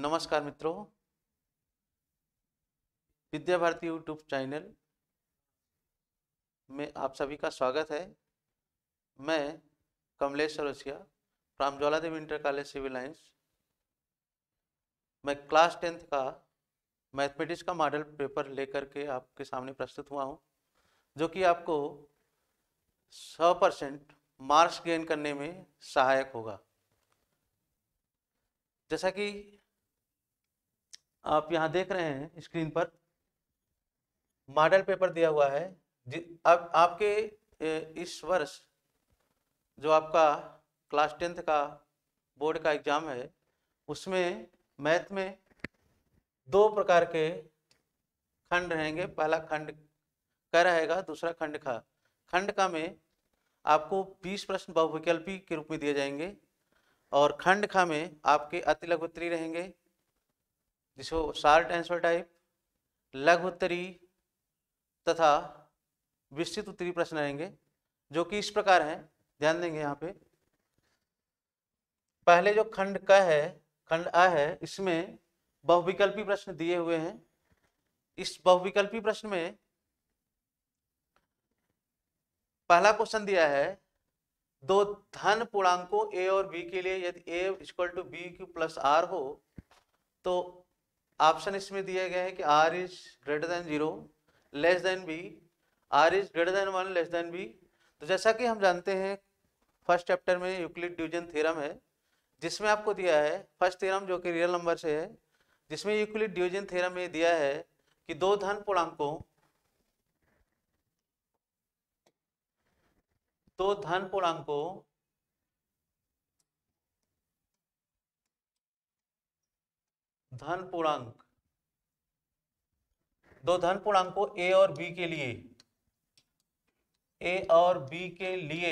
नमस्कार मित्रों विद्या Bharti YouTube channel में आप सभी का स्वागत है मैं Kamlesh Sarosiya Ramjwala Devi inter college civil lines मैं क्लास टेंथ का मैथमेटिक्स का मॉडल पेपर लेकर के आपके सामने प्रस्तुत हुआ हूँ जो कि आपको सौ परसेंट मार्क्स गेन करने में सहायक होगा जैसा कि आप यहाँ देख रहे हैं स्क्रीन पर मॉडल पेपर दिया हुआ है अब आपके इस वर्ष जो आपका क्लास टेंथ का बोर्ड का एग्ज़ाम है उसमें मैथ में दो प्रकार के खंड रहेंगे पहला खंड का रहेगा दूसरा खंड का खंड का में आपको 20 प्रश्न बहुविकल्पी के रूप में दिए जाएंगे और खंड खा में आपके अति लघुत्री रहेंगे जिसको शार्ट आंसर टाइप लघु उत्तरी तथा विस्तृत उत्तरी प्रश्न रहेंगे जो कि इस प्रकार हैं ध्यान देंगे यहाँ पे पहले जो खंड क है खंड अ है इसमें बहुविकल्पी प्रश्न दिए हुए हैं इस बहुविकल्पी प्रश्न में पहला क्वेश्चन दिया है दो धन पूर्णांकों ए और बी के लिए यदि A equal to B Q plus R हो तो ऑप्शन इसमें दिए गए हैं कि R is greater than zero less than B R is greater than one less than B तो जैसा कि हम जानते हैं फर्स्ट चैप्टर में यूक्लिड डिवीजन थ्योरम है जिसमें आपको दिया है फर्स्ट थ्योरम जो कि रियल नंबर से है जिसमें यूक्लिड डिवीजन थ्योरम में दिया है कि दो धन पूर्णांकों दो धन पूर्णांकों धन पूर्णांक दो धन पूर्णांकों ए और बी के लिए ए और बी के लिए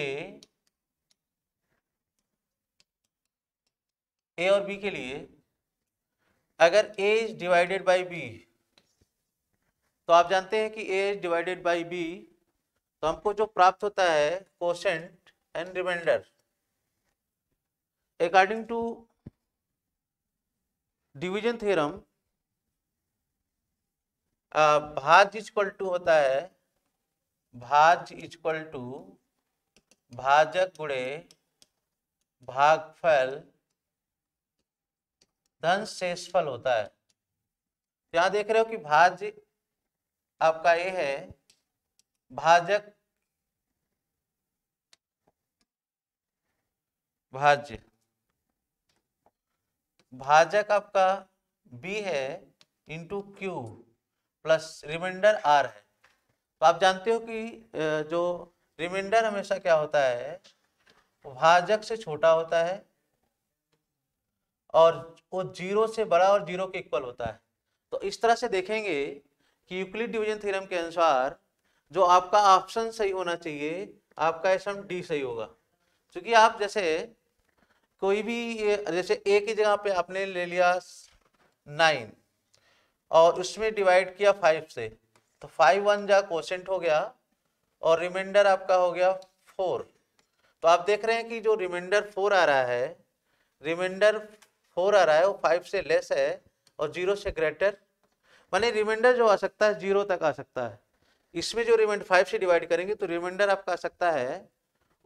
ए और बी के लिए अगर A is divided by B तो आप जानते हैं कि A is divided by B तो हमको जो प्राप्त होता है question and remainder according to division theorem भाज इक्वल टू होता है भाज इक्वल टू भाजक गुणे भागफल धन शेषफल होता है तो यहां देख रहे हो कि भाज आपका ये है भाजक भाज्य भाजक आपका बी है into Q plus remainder R है तो आप जानते हो कि जो रिमाइंडर हमेशा क्या होता है भाजक से छोटा होता है और वो जीरो से बड़ा और जीरो के इक्वल होता है तो इस तरह से देखेंगे कि यूक्लिड डिवीजन थ्योरम के अनुसार जो आपका ऑप्शन सही होना चाहिए आपका एसम डी सही होगा क्योंकि आप जैसे कोई भी जैसे ए की जगह पे आपने ले लिया नाइन और उसमें डिवाइड किया फाइव से तो फाइव वन जा कोशेंट हो गया और रिमाइंडर आपका हो गया फोर तो आप देख रहे हैं कि जो रिमाइंडर फोर आ रहा है रिमाइंडर फोर आ रहा है वो फाइव से लेस है और जीरो से ग्रेटर माने रिमाइंडर जो आ सकता है जीरो तक आ सकता है इसमें जो रिमाइंड फाइव से डिवाइड करेंगे तो रिमाइंडर आपका आ सकता है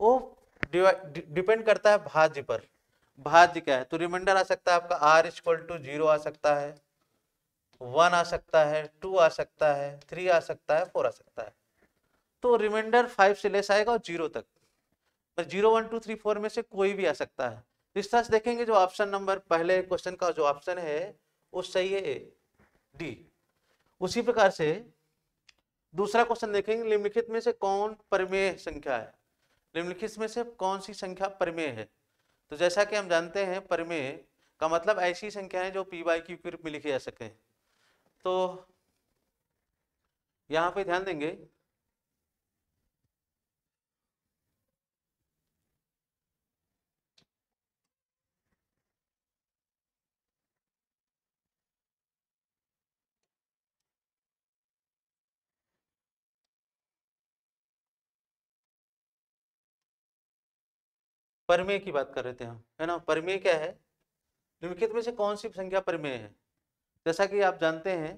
वो डिपेंड करता है भाज्य पर भाज्य क्या है तो रिमाइंडर आ सकता है आपका आर इक्वल टू जीरो आ सकता है वन आ सकता है टू आ सकता है थ्री आ सकता है फोर आ सकता है तो रिमाइंडर फाइव से लेस आएगा और जीरो तक पर zero one two three four में से कोई भी आ सकता है इस तरह से देखेंगे जो ऑप्शन नंबर पहले क्वेश्चन का जो ऑप्शन है वो सही है ए डी उसी प्रकार से दूसरा क्वेश्चन देखेंगे निम्नलिखित में से कौन परिमेय संख्या है निम्नलिखित में से कौन सी संख्या परिमेय है तो जैसा कि हम जानते हैं परमेय का मतलब ऐसी संख्याएं जो पी बाई क्यू के रूप में लिखी जा सके तो यहाँ पे ध्यान देंगे परमेय की बात कर रहे थे हम है ना परमेय क्या है निम्नलिखित में से कौन सी संख्या परमेय है जैसा कि आप जानते हैं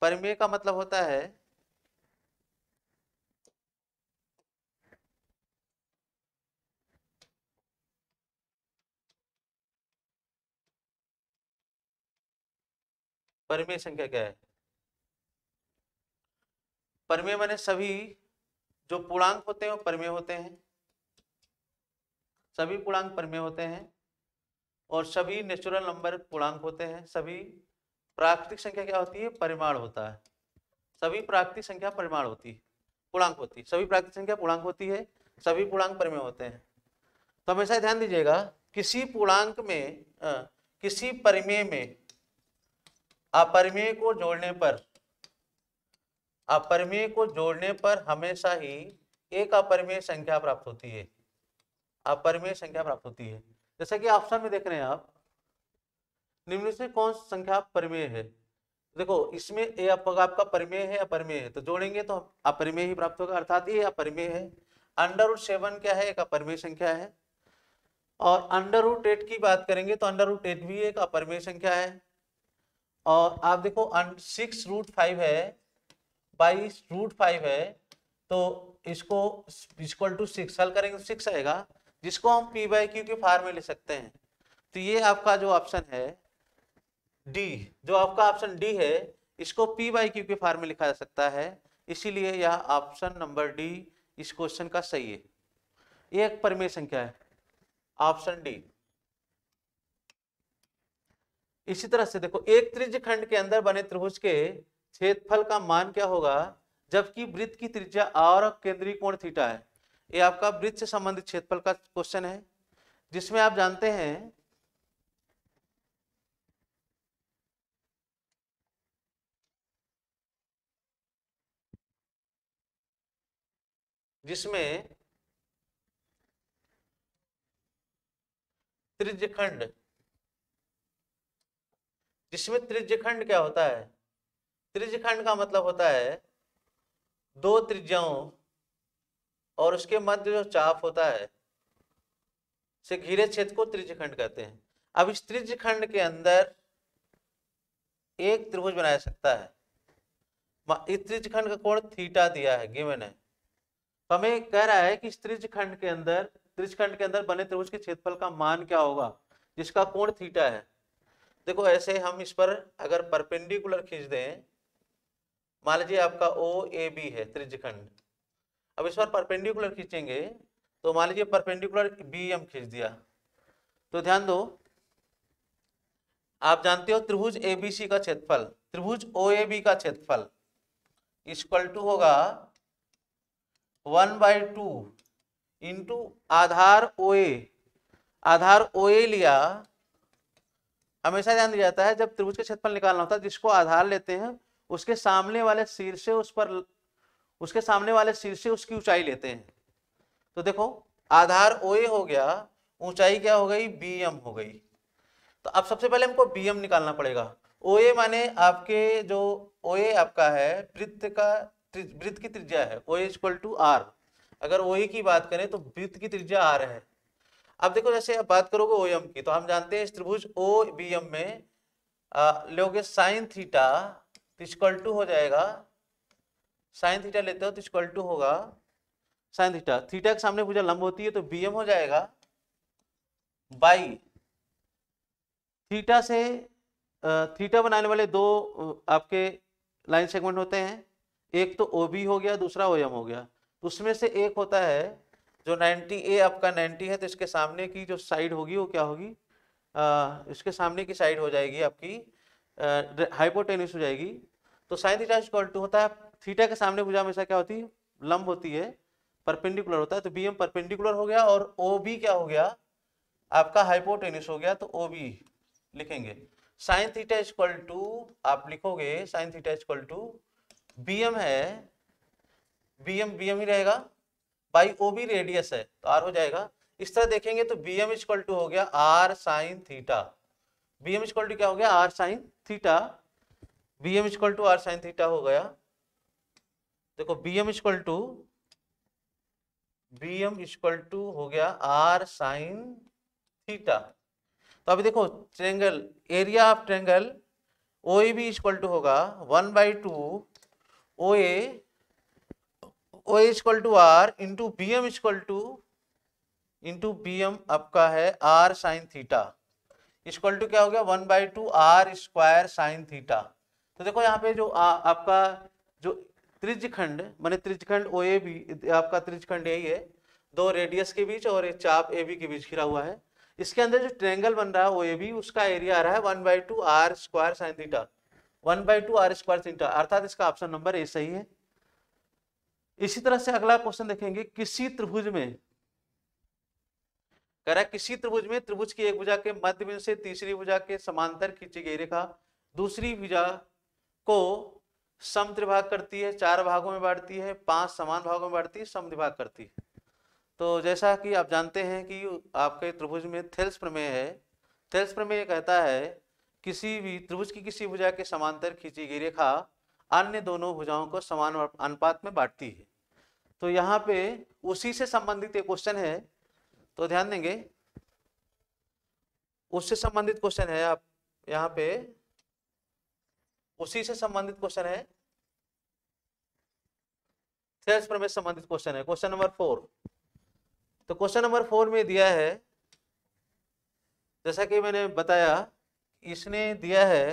परमेय का मतलब होता है परमेय संख्या क्या है परमेय माने सभी जो पूर्णांक होते हैं वो परमेय होते हैं सभी पूर्णांक परमे होते हैं और सभी नेचुरल नंबर पूर्णांक होते हैं सभी प्राकृतिक संख्या क्या होती है परिमाण होता है सभी प्राकृतिक संख्या परिमाण होती है पूर्णांक होती है सभी प्राकृतिक संख्या पूर्णांक होती है सभी पूर्णांक परमेय होते हैं तो हमेशा ध्यान दीजिएगा किसी पूर्णांक में आ, किसी परिमेय में अपरिमेय को जोड़ने पर अपरिमेय को जोड़ने पर हमेशा ही एक अपरिमेय संख्या प्राप्त होती है अपरिमेय संख्या प्राप्त होती है जैसा कि ऑप्शन में देख रहे हैं आप निम्न से कौन संख्या परिमेय है देखो इसमें ए आपका परिमेय है अपरिमेय है तो जोड़ेंगे तो अपरिमेय ही प्राप्त होगा अर्थात ये अपरिमेय है अंडर रूट सेवन क्या है एक अपरिमेय संख्या है और अंडर रूट एट की बात करेंगे तो अंडर रूट एट भी एक अपरिमेय संख्या है और आप देखो अं, सिक्स रूट फाइव है बाईस रूट फाइव है तो इसको इक्वल टू सिक्स हल करेंगे तो सिक्स आएगा जिसको हम पी बाई क्यू के फार्म में ले सकते हैं तो ये आपका जो ऑप्शन है डी जो आपका ऑप्शन डी है इसको पी बाई क्यू के फार्म में लिखा जा सकता है इसीलिए यह ऑप्शन नंबर डी इस क्वेश्चन का सही है एक परिमेय संख्या है ऑप्शन डी इसी तरह से देखो एक त्रिज खंड के अंदर बने त्रिभुज के क्षेत्रफल का मान क्या होगा जबकि वृत्त की त्रिज्या और केंद्रीय कोण थीटा है ये आपका वृत्त से संबंधित क्षेत्रफल का क्वेश्चन है जिसमें आप जानते हैं जिसमें त्रिज्यखंड जिसमें त्रिज्यखंड क्या होता है त्रिज्यखंड का मतलब होता है दो त्रिज्याओं और उसके मध्य जो चाप होता है से घिरे क्षेत्र को त्रिज खंड कहते हैं अब इस त्रिज खंड के अंदर एक त्रिभुज बनाया सकता है इस त्रिजखंड का कोण थीटा दिया है गिवन है तो हमें कह रहा है कि इस त्रिजखंड के अंदर त्रिजखंड के अंदर बने त्रिभुज के क्षेत्रफल का मान क्या होगा जिसका कोण थीटा है देखो ऐसे हम इस पर अगर परपेंडिकुलर खींच दें मान लीजिए आपका ओ ए बी है त्रिजखंड अब इस बार परपेंडिकुलर खींचेंगे तो मान लीजिए परपेंडिकुलर बी एम खींच दिया तो ध्यान दो आप जानते हो त्रिभुज ए बी सी का क्षेत्रफल त्रिभुज ओ ए बी का क्षेत्रफल इक्वल टू होगा वन बाई टू इंटू आधार ओ ए आधार ओ ए लिया हमेशा ध्यान दिया जाता है जब त्रिभुज का क्षेत्रफल निकालना होता है जिसको आधार लेते हैं उसके सामने वाले सिर से उस पर उसके सामने वाले सिर से उसकी ऊंचाई लेते हैं तो देखो आधार ओ ए हो गया ऊंचाई क्या हो गई बी एम हो गई तो अब सबसे पहले हमको बी एम निकालना पड़ेगा ओ ए माने आपके जो ओ ए आपका है वृत्त का वृत्त की त्रिज्या है ओ इक्वल टू आर अगर ओ की बात करें तो वृत्त की त्रिज्या आर है अब देखो जैसे आप बात करोगे ओ एम की तो हम जानते हैं त्रिभुज ओ बी एम में लोगे साइन थीटा इक्वल टू हो जाएगा साइन थीटा लेते हो तो इक्वल टू होगा साइन थीटा थीटा के सामने भुजा लंब होती है तो बी हो जाएगा बाई थीटा से थीटा बनाने वाले दो आपके लाइन सेगमेंट होते हैं एक तो ओ हो गया दूसरा ओ हो गया तो उसमें से एक होता है जो 90 ए आपका 90 है तो इसके सामने की जो साइड होगी वो क्या होगी आ, इसके सामने की साइड हो जाएगी आपकी हाइपोटेनिस हो जाएगी तो साइन थीटा इक्वल टू होता है थीटा के सामने भुजा हमेशा क्या होती है लंब होती है परपेंडिकुलर होता है तो बी एम परपेंडिकुलर हो गया और ओ बी क्या हो गया आपका हाइपोटेनिस हो गया तो ओ बी लिखेंगे साइन थीटा इजक्वल टू आप लिखोगे sine theta equal to B M है बी एम बी एम ही रहेगा बाई ओ बी रेडियस है तो आर हो जाएगा इस तरह देखेंगे तो बी एम इजक्वल टू हो गया R sine theta B M is equal to क्या हो गया R sine theta B M is equal to R sine theta हो गया देखो B M equal to B M equal to हो गया आर साइन थीटा तो अभी देखो triangle area of triangle O A B equal to होगा one by two O A O is equal to R into B M equal to into B M आपका है R sine theta equal to क्या हो गया one by two R square sine theta तो देखो यहाँ पे जो आ, आपका त्रिजखंड मैंने त्रिजखंड ओ ए बी आपका त्रिजखंड यही है दो रेडियस के बीच और एक चाप ए बी के बीच घिरा हुआ है इसके अंदर जो ट्रेंगल बन रहा है ओ ए बी उसका एरिया आ रहा है one by two R square sine theta one by two R square theta अर्थात इसका ऑप्शन नंबर ए सही है इसी तरह से अगला क्वेश्चन देखेंगे किसी त्रिभुज में कह रहा है किसी त्रिभुज में त्रिभुज की एक भुजा के मध्य बिंदु से तीसरी भुजा के समांतर खींची गई रेखा दूसरी भुजा को सम त्रिभाग करती है चार भागों में बांटती है पांच समान भागों में बांटती है सम त्रिभाग करती है तो जैसा कि आप जानते हैं कि आपके त्रिभुज में थेल्स प्रमेय है थेल्स प्रमेय कहता है किसी भी त्रिभुज की किसी भुजा के समांतर खींची गई रेखा अन्य दोनों भुजाओं को समान अनुपात में बांटती है तो यहाँ पे उसी से संबंधित एक क्वेश्चन है तो ध्यान देंगे उससे संबंधित क्वेश्चन है आप यहाँ पे उसी से संबंधित क्वेश्चन है सेल्स प्रमेय संबंधित क्वेश्चन है क्वेश्चन नंबर फोर तो क्वेश्चन नंबर फोर में दिया है जैसा कि मैंने बताया इसने दिया है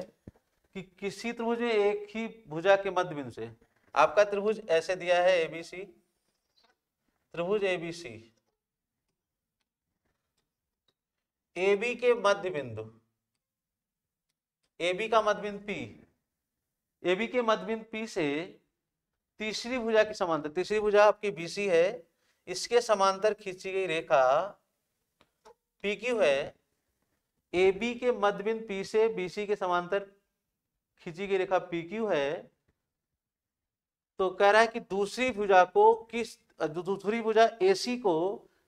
कि किसी त्रिभुज में एक ही भुजा के मध्य बिंदु से आपका त्रिभुज ऐसे दिया है एबीसी त्रिभुज एबीसी एबी के मध्य बिंदु एबी का मध्य बिंदु पी ए बी के मध्यबिंद पी से तीसरी भुजा की समांतर तीसरी भुजा आपकी बीसी है इसके समांतर खींची गई रेखा पी क्यू है ए बी के मध्यबिंद पी से बीसी के समांतर खींची गई रेखा पी क्यू है तो कह रहा है कि दूसरी भुजा को किस दूसरी भुजा सी को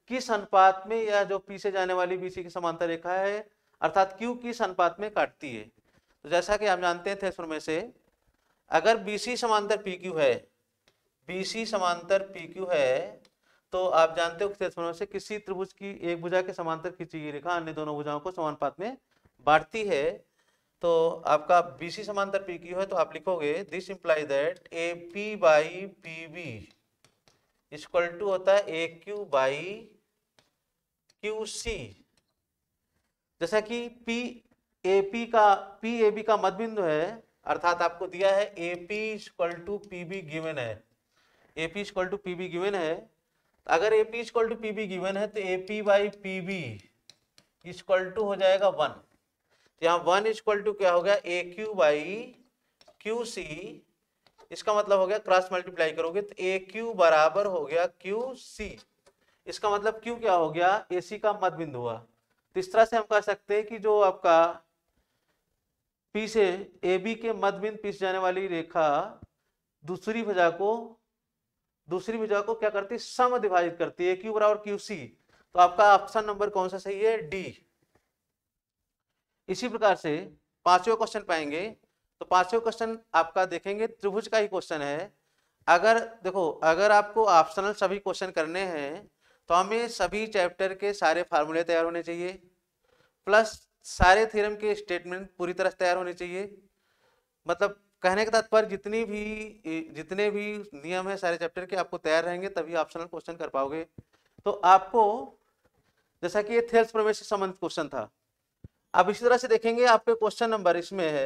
किस अनुपात में या जो पी से जाने वाली बीसी की समांतर रेखा है अर्थात क्यू किस अनुपात में काटती है तो जैसा कि हम जानते हैं थे में से अगर BC समांतर पी क्यू है बी सी समांतर पी क्यू है तो आप जानते हो क्षेत्रफलों से किसी त्रिभुज की एक भुजा के समांतर खींची गई रेखा अन्य दोनों भुजाओं को समान पात में बांटती है तो आपका BC समांतर पी क्यू है तो आप लिखोगे this imply that A P by P B equal to होता है A Q by Q C जैसा कि पी ए पी का पी ए बी का मध्य बिंदु है अर्थात आपको दिया है A P equal to P B given है A P equal to P B given है अगर A P equal to P B given है तो A P by P B equal to हो जाएगा वन तो यहाँ वन इक्वल टू क्या हो गया A Q by Q C इसका मतलब हो गया क्रॉस मल्टीप्लाई करोगे तो ए क्यू बराबर हो गया क्यू सी इसका मतलब क्यू क्या हो गया ए सी का मध्य बिंदु हुआ तो इस तरह से हम कह सकते हैं कि जो आपका पी से ए बी के मध्य बिंदु पी से जाने वाली रेखा दूसरी भुजा को दूसरी भुजा को क्या करती है सम विभाजित करती है क्यू बराबर क्यू सी तो आपका ऑप्शन नंबर कौन सा सही है डी इसी प्रकार से पांचवें क्वेश्चन पाएंगे तो पांचवें क्वेश्चन आपका देखेंगे त्रिभुज का ही क्वेश्चन है अगर देखो अगर आपको ऑप्शनल सभी क्वेश्चन करने हैं तो हमें सभी चैप्टर के सारे फार्मूले तैयार होने चाहिए प्लस सारे थ्योरम के स्टेटमेंट पूरी तरह से तैयार होने चाहिए मतलब कहने का तात्पर्य जितनी भी जितने भी नियम है सारे चैप्टर के आपको तैयार रहेंगे तभी ऑप्शनल क्वेश्चन कर पाओगे तो आपको जैसा कि ये थेल्स प्रमेय से संबंधित क्वेश्चन था आप इसी तरह से देखेंगे आपके क्वेश्चन नंबर इसमें है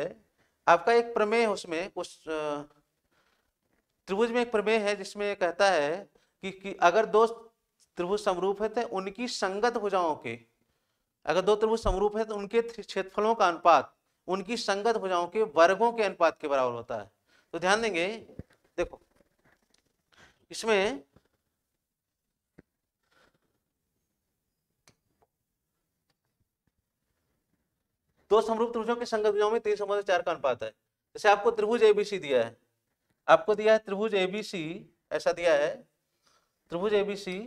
आपका एक प्रमेय उसमें त्रिभुज में एक प्रमेय है जिसमें कहता है कि, कि अगर दो त्रिभुज समरूप है तो उनकी संगत भुजाओं के अगर दो त्रिभुज समरूप है तो उनके क्षेत्रफलों का अनुपात उनकी संगत भुजाओं के वर्गों के अनुपात के बराबर होता है तो ध्यान देंगे देखो इसमें दो समरूप त्रिभुजों के संगत भुजाओं में तीन समूह चार का अनुपात है जैसे आपको त्रिभुज एबीसी दिया है आपको दिया है त्रिभुज एबीसी ऐसा दिया है त्रिभुज एबीसी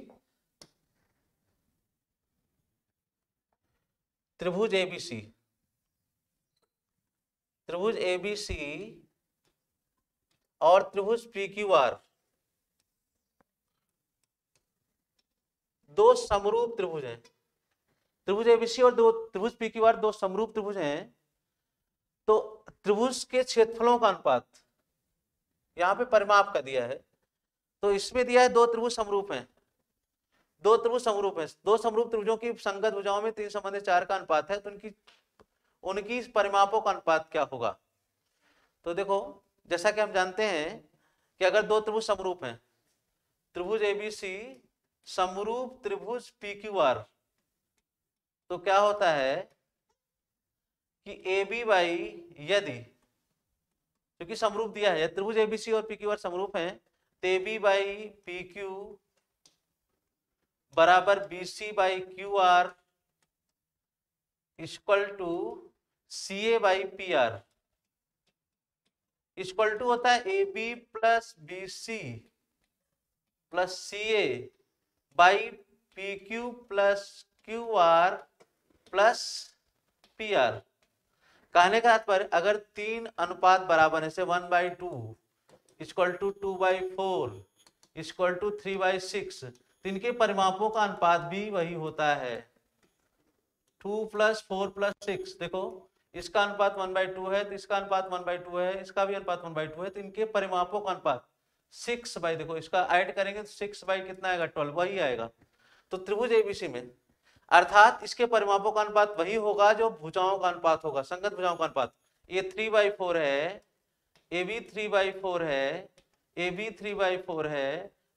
त्रिभुज एबीसी त्रिभुज एबीसी और त्रिभुज पी क्यू आर दो समरूप त्रिभुज हैं त्रिभुज एबीसी और दो त्रिभुज पी क्यू आर दो समरूप त्रिभुज हैं तो त्रिभुज के क्षेत्रफलों का अनुपात यहां पे परिमाप का दिया है तो इसमें दिया है दो त्रिभुज समरूप हैं दो त्रिभुज समरूप है दो समरूप त्रिभुजों की संगत भुजाओं में तीन संबंधित चार का अनुपात है तो उनकी उनकी परिमापों का अनुपात क्या होगा तो देखो जैसा कि हम जानते हैं कि अगर दो त्रिभुज समरूप हैं त्रिभुज एबीसी समरूप त्रिभुज पीक्यूआर तो क्या होता है कि ए बी बाई यदि क्योंकि समरूप दिया है त्रिभुज एबीसी और पीक्यूआर समरूप हैं तो A B by P Q बराबर B C by Q R equal to C A by P R equal to होता है A B plus B C plus C A by P Q plus Q R plus P R कहने का तात्पर्य अगर तीन अनुपात बराबर है से one by two equal to two by four equal to three by six तो इनके परिमापों का अनुपात भी वही होता है two plus four plus six देखो इसका अनुपात वन बाई टू है तो इसका अनुपात वन बाई टू है इसका भी अनुपात वन बाई टू है तो इनके परिमापों का अनुपात सिक्स बाई देखो इसका ऐड करेंगे तो सिक्स बाई कितना आएगा ट्वेल्व वही आएगा तो त्रिभुज एबीसी में अर्थात इसके परिमापों का अनुपात वही होगा जो भुजाओं का अनुपात होगा संगत भुजाओं का अनुपात ये थ्री बाई फोर है A B three by four है A B three by four है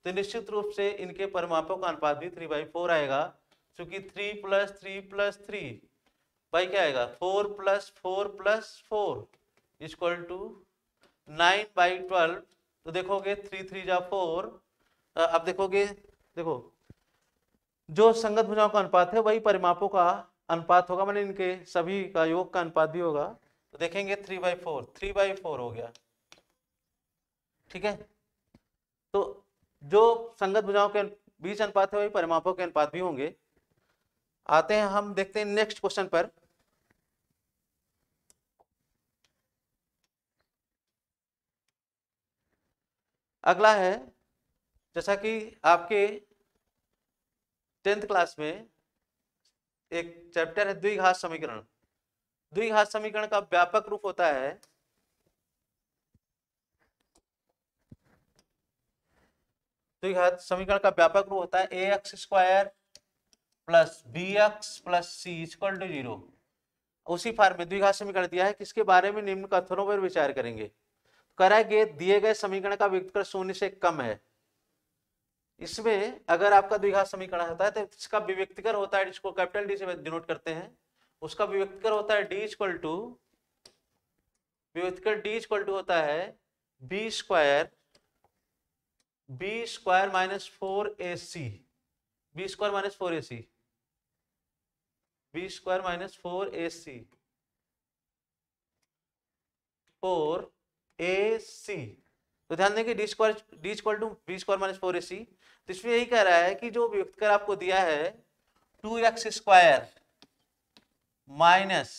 तो निश्चित रूप से इनके परमापों का अनुपात भी थ्री बाई फोर आएगा चूंकि three plus three plus three by क्या आएगा four plus four plus four equal to nine by twelve तो देखोगे थ्री थ्री जा फोर अब देखोगे देखो जो संगत भुजाओं का अनुपात है वही परिमापों का अनुपात होगा मैंने इनके सभी का योग का अनुपात भी होगा तो देखेंगे three by four three by four हो गया ठीक है जो संगत भुजाओं के बीच अनुपात है वही परिमापों के अनुपात भी होंगे आते हैं हम देखते हैं नेक्स्ट क्वेश्चन पर अगला है जैसा कि आपके टेंथ क्लास में एक चैप्टर है द्विघात समीकरण द्विघात समीकरण का व्यापक रूप होता है तो यह समीकरण का व्यापक रूप होता है A X square plus B X plus C equal to zero उसी फार्म में द्विघात समीकरण दिया है किसके बारे में निम्न कथनों पर विचार करेंगे तो करा गए दिए गए समीकरण का व्युत्कृत शून्य से कम है इसमें अगर आपका द्विघात समीकरण होता है तो इसका विव्यक्तिकर होता है जिसको कैपिटल डी से डिनोट करते हैं उसका विव्यक्तिकर होता है डी इक्वल टू विव्यक्तिकर डी इक्वल टू होता है B square B square minus four A C B square minus four A C B square minus four A C four A C तो ध्यान देंगे D square D square to B square minus four A C तो इसमें यही कह रहा है कि जो कर आपको दिया है two X square minus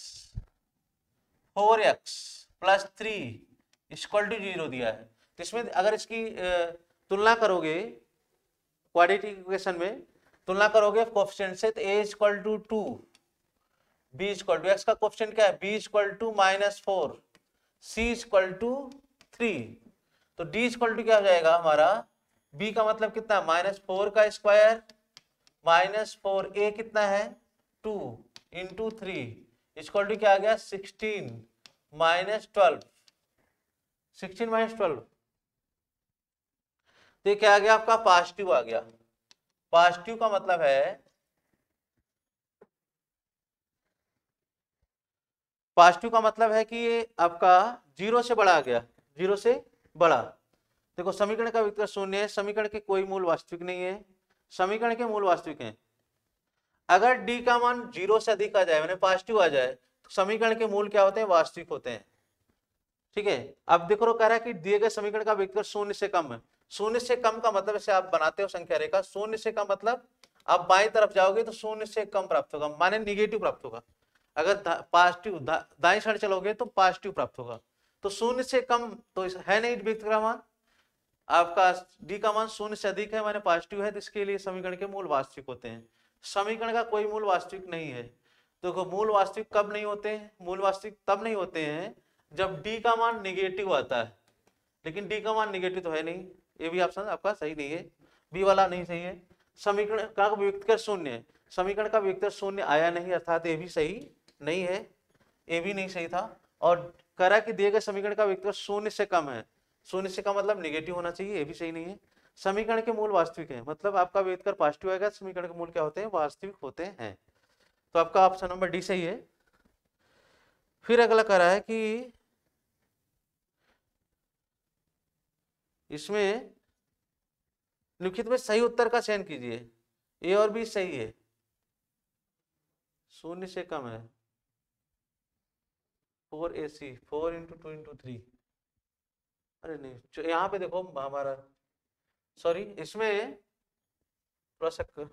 four X plus three equal to zero दिया है तो इसमें अगर इसकी तुलना करोगे क्वाड्रेटिक इक्वेशन में तुलना करोगे कॉप्शन से तो A is equal to two B is equal to X का कोफिशिएंट क्या है B is equal to minus four C is equal to three तो डी इजक्वल टू क्या हो जाएगा हमारा बी का मतलब कितना माइनस फोर का स्क्वायर माइनस फोर ए कितना है two into three is equal to क्या आ गया sixteen minus twelve sixteen minus twelve तो ये क्या आ गया आपका पॉजिटिव आ गया पॉजिटिव का मतलब है पॉजिटिव का मतलब है कि ये आपका जीरो से बड़ा आ गया जीरो से बड़ा देखो समीकरण का विकल्प शून्य है समीकरण के कोई मूल वास्तविक नहीं है समीकरण के मूल वास्तविक हैं अगर डी का मान जीरो से अधिक आ जाए मैंने पॉजिटिव आ जाए तो समीकरण के मूल क्या होते हैं वास्तविक होते हैं ठीक है अब देखो कह रहा है कि दिए गए समीकरण का विकल्प शून्य से कम है शून्य से कम का मतलब ऐसे आप बनाते हो संख्या रेखा शून्य से कम मतलब आप बाई तरफ जाओगे तो शून्य से कम प्राप्त होगा माने निगेटिव प्राप्त होगा अगर पॉजिटिव दाई साइड चलोगे तो पॉजिटिव प्राप्त होगा तो शून्य से कम तो है नहीं मान आपका डी का मान शून्य से अधिक है माने पॉजिटिव है तो इसके लिए समीकरण के मूल वास्तविक होते हैं समीकरण का कोई मूल वास्तविक नहीं है देखो तो मूल वास्तविक कब नहीं होते हैं मूल वास्तविक तब नहीं होते हैं जब डी का मान निगेटिव आता है लेकिन डी का मान निगेटिव तो है नहीं ये भी ऑप्शन आपका सही नहीं है बी वाला नहीं सही है समीकरण का व्यक्त कर शून्य समीकरण का व्यक्त शून्य आया नहीं अर्थात ये भी सही नहीं है ये भी नहीं सही था और करा कि दिए गए समीकरण का व्यक्त शून्य से कम है शून्य से कम मतलब निगेटिव होना चाहिए ये भी सही नहीं है समीकरण के मूल वास्तविक है मतलब आपका व्यक्त कर पॉजिटिव आएगा समीकरण के मूल क्या होते हैं वास्तविक होते हैं तो आपका ऑप्शन नंबर डी सही है फिर अगला कह रहा है कि इसमें लिखित में सही उत्तर का चयन कीजिए ए और बी सही है शून्य से कम है four A C four into two into three अरे नहीं यहाँ पे देखो हमारा सॉरी इसमें थोड़ा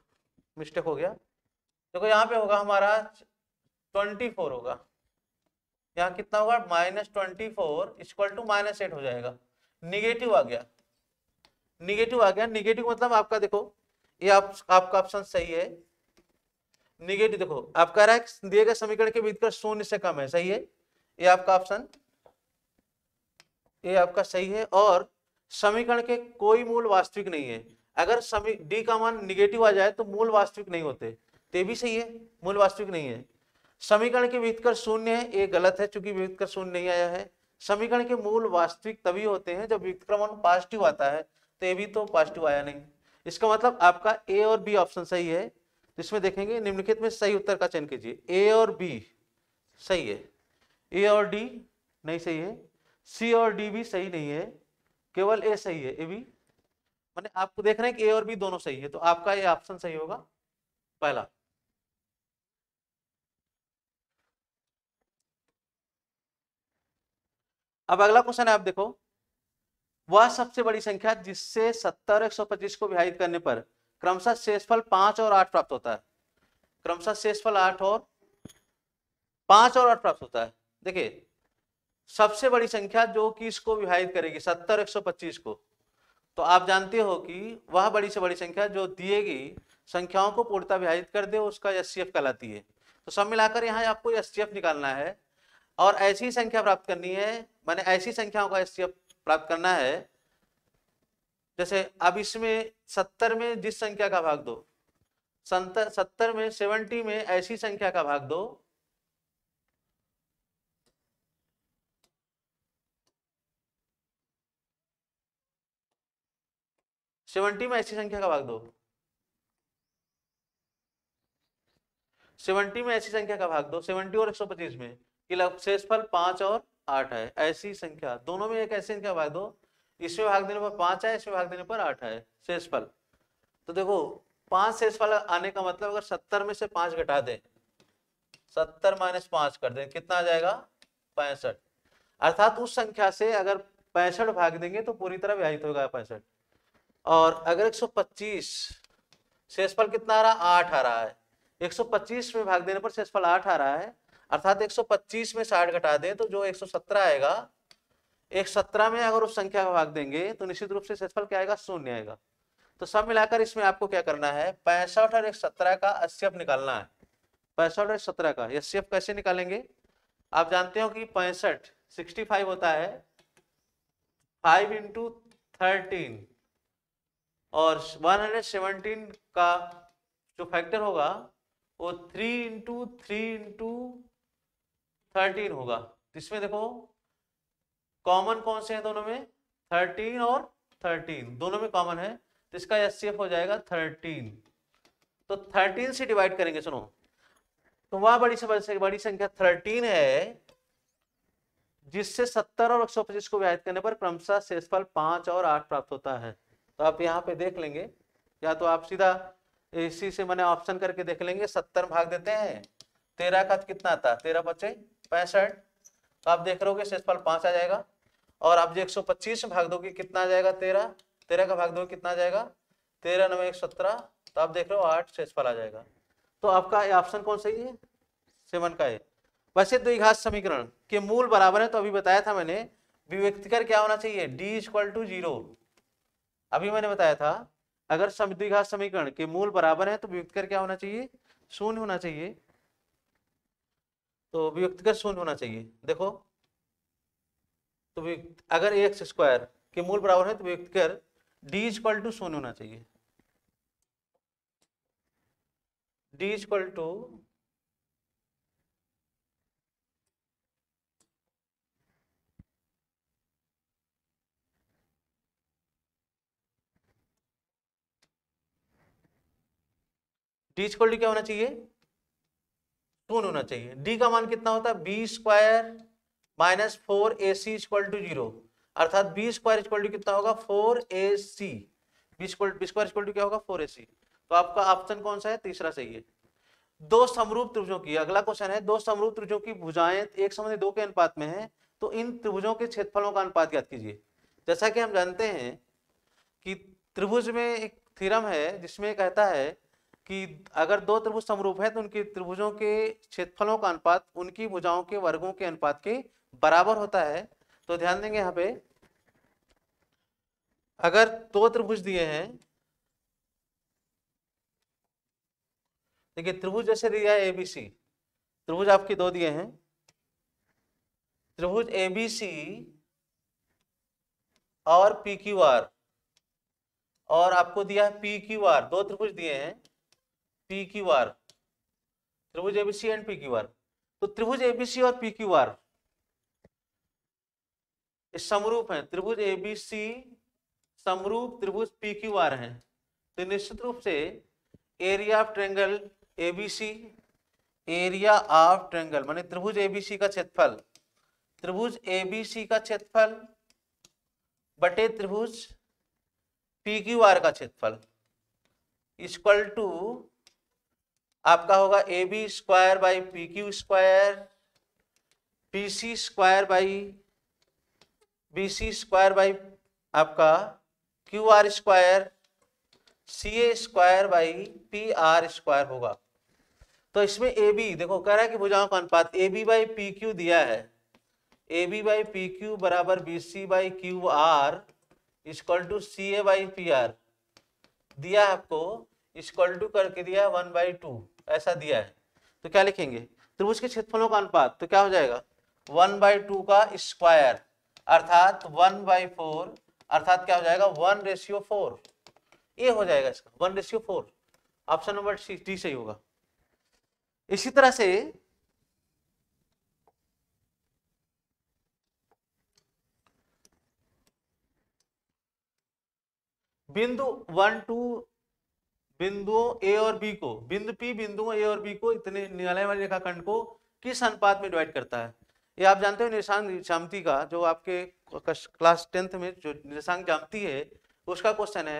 मिस्टेक हो गया देखो यहाँ पे होगा हमारा ट्वेंटी फोर होगा यहाँ कितना होगा minus twenty four equal to minus eight हो जाएगा निगेटिव आ गया निगेटिव आ गया निगेटिव मतलब आपका देखो ये आप, आपका ऑप्शन सही है निगेटिव देखो आप कह रहा है दिए गए समीकरण के भीतर शून्य से कम है सही है ये आपका ऑप्शन ये आपका सही है और समीकरण के कोई मूल वास्तविक नहीं है अगर समी डी का मान निगेटिव आ जाए तो मूल वास्तविक नहीं होते तो भी सही है मूल वास्तविक नहीं है समीकरण के विहित शून्य है ये गलत है चूंकि विहित शून्य नहीं आया है समीकरण के मूल वास्तविक तभी होते हैं जब विक्रमण पॉजिटिव आता है तो ए भी तो पॉजिटिव आया नहीं इसका मतलब आपका ए और बी ऑप्शन सही है तो इसमें देखेंगे निम्नलिखित में सही उत्तर का चयन कीजिए ए और बी सही है ए और डी नहीं सही है सी और डी भी सही नहीं है केवल ए सही है ए बी मैंने आपको देख रहे हैं कि ए और बी दोनों सही है तो आपका ये ऑप्शन सही होगा पहला अब अगला क्वेश्चन है आप देखो वह सबसे बड़ी संख्या जिससे सत्तर एक सौ पच्चीस को विभाजित करने पर क्रमशः शेषफल पांच और आठ प्राप्त होता है क्रमशः शेषफल आठ और पांच और आठ प्राप्त होता है देखिए सबसे बड़ी संख्या जो कि इसको विभाजित करेगी सत्तर एक सौ पच्चीस को तो आप जानते हो कि वह बड़ी से बड़ी संख्या जो दिएगी संख्याओं को पूर्णता विभाजित कर दे उसका एस कहलाती है तो सब मिलाकर यहाँ आपको एस निकालना है और ऐसी संख्या प्राप्त करनी है मैंने ऐसी संख्याओं का एससीएफ प्राप्त करना है जैसे अब इसमें सत्तर में जिस संख्या का भाग दो सत्तर में सेवेंटी में ऐसी संख्या का भाग दो सेवेंटी में ऐसी संख्या का भाग दो सेवेंटी में ऐसी संख्या का भाग दो सेवेंटी और एक सौ पच्चीस में लक्षेषफल पांच और आठ है ऐसी संख्या दोनों में एक ऐसी संख्या भाग दो इसमें भाग देने पर पांच है इसमें भाग देने पर आठ है शेषफल तो देखो पांच शेषफल आने का मतलब अगर सत्तर में से पांच घटा दे सत्तर माइनस पांच कर दे कितना आ जाएगा पैंसठ अर्थात उस संख्या से अगर पैंसठ भाग देंगे तो पूरी तरह विभाजित होगा पैंसठ और अगर 125 शेषफल कितना आ रहा आठ आ रहा है 125 में भाग देने पर शेषफल आठ आ रहा है अर्थात 125 में 60 घटा दें तो जो 117 आएगा 117 में अगर उस संख्या का भाग देंगे तो निश्चित रूप से क्षेत्रफल क्या आएगा शून्य आएगा तो सब मिलाकर इसमें आपको क्या करना है पैंसठ और एक सत्रह का अस्यप निकालना है पैंसठ और एक सत्रह का अस्यप कैसे निकालेंगे आप जानते हो कि पैंसठ सिक्सटी फाइव होता है फाइव इंटू थर्टीन और वन हंड्रेड सेवनटीन का जो फैक्टर होगा वो three into three into thirteen होगा इसमें देखो कॉमन कौन से हैं दोनों में थर्टीन और थर्टीन दोनों में कॉमन है तो इसका एस हो जाएगा थर्टीन तो थर्टीन से डिवाइड करेंगे सुनो तो वहां बड़ी से बड़ी संख्या थर्टीन है जिससे सत्तर और एक सौ पच्चीस को विभाजित करने पर क्रमशः शेषफल पांच और आठ प्राप्त होता है तो आप यहाँ पे देख लेंगे या तो आप सीधा इसी से मैंने ऑप्शन करके देख लेंगे सत्तर भाग देते हैं तेरह का कितना आता तेरह पचे पैंसठ तो आप देख रहे हो शेषफल पांच आ जाएगा और आप जो एक में भाग दोगे कितना आ जाएगा तेरह तेरह का भाग दोगे कितना आ जाएगा तेरह नवे एक सत्रह तो आप देख रहे हो आठ शेषफल आ जाएगा तो आपका ऑप्शन कौन सा है सेवन का है वैसे द्विघात समीकरण के मूल बराबर है तो अभी बताया था मैंने विव्यक्तिकर क्या होना चाहिए डी इक्वल टू जीरो अभी मैंने बताया था अगर द्विघात समीकरण के मूल बराबर है तो विव्यक्तिकर क्या होना चाहिए शून्य होना चाहिए तो व्यक्तिगत शून्य होना चाहिए देखो तो अगर ए एक्स स्क्वायर के मूल बराबर है तो कर डी इजक्वल टू शून्य होना चाहिए D is equal to D is equal to क्या होना चाहिए शून्य होना चाहिए डी का मान कितना होता है B square minus four A C equal to zero अर्थात बी स्क्वायर इक्वल टू कितना होगा four A C B square equal to क्या होगा फोर ए सी तो आपका ऑप्शन कौन सा है तीसरा सही है दो समरूप त्रिभुजों की अगला क्वेश्चन है दो समरूप त्रिभुजों की भुजाएं एक संबंधी दो के अनुपात में है तो इन त्रिभुजों के क्षेत्रफलों का अनुपात याद कीजिए जैसा कि हम जानते हैं कि त्रिभुज में एक थ्योरम है जिसमें कहता है कि अगर दो त्रिभुज समरूप है तो उनके त्रिभुजों के क्षेत्रफलों का अनुपात उनकी भुजाओं के वर्गों के अनुपात के बराबर होता है तो ध्यान देंगे यहाँ पे अगर दो त्रिभुज दिए हैं देखिए त्रिभुज जैसे दिया है एबीसी त्रिभुज आपके दो दिए हैं त्रिभुज एबीसी और पी क्यू आर और आपको दिया है पी क्यू आर दो त्रिभुज दिए हैं पी क्यू आर त्रिभुज ABC and P Q R तो त्रिभुज एबीसी और पी क्यू आर समरूप है त्रिभुज एबीसी समरूप त्रिभुज पी क्यू आर है तो निश्चित रूप से area of triangle ABC area of triangle माने त्रिभुज एबीसी का क्षेत्रफल त्रिभुज एबीसी का क्षेत्रफल बटे त्रिभुज पी क्यू आर का क्षेत्रफल इक्वल टू आपका होगा A B square by P Q square P C square by B C square by आपका Q R square C A square by P R square होगा तो इसमें ए बी देखो कह रहा है कि भुजाओं का अनुपात A B by P Q दिया है A B by P Q बराबर B C by Q R is equal to C A by P R दिया आपको इजक्वल टू करके दिया वन बाई टू ऐसा दिया है तो क्या लिखेंगे त्रिभुज के क्षेत्रफलों का अनुपात तो क्या हो जाएगा वन बाई टू का स्क्वायर अर्थात वन बाई फोर अर्थात क्या हो जाएगा वन रेशियो फोर ये हो जाएगा इसका one ratio four option number D सही होगा इसी तरह से बिंदु वन टू बिंदुओं ए और बी को बिंदु पी बिंदुओं ए और बी को इतने निकालने वाले रेखाखंड को किस अनुपात में डिवाइड करता है ये आप जानते हो निशान जामती का जो आपके क्लास टेंथ में जो निशांग जामती है उसका क्वेश्चन है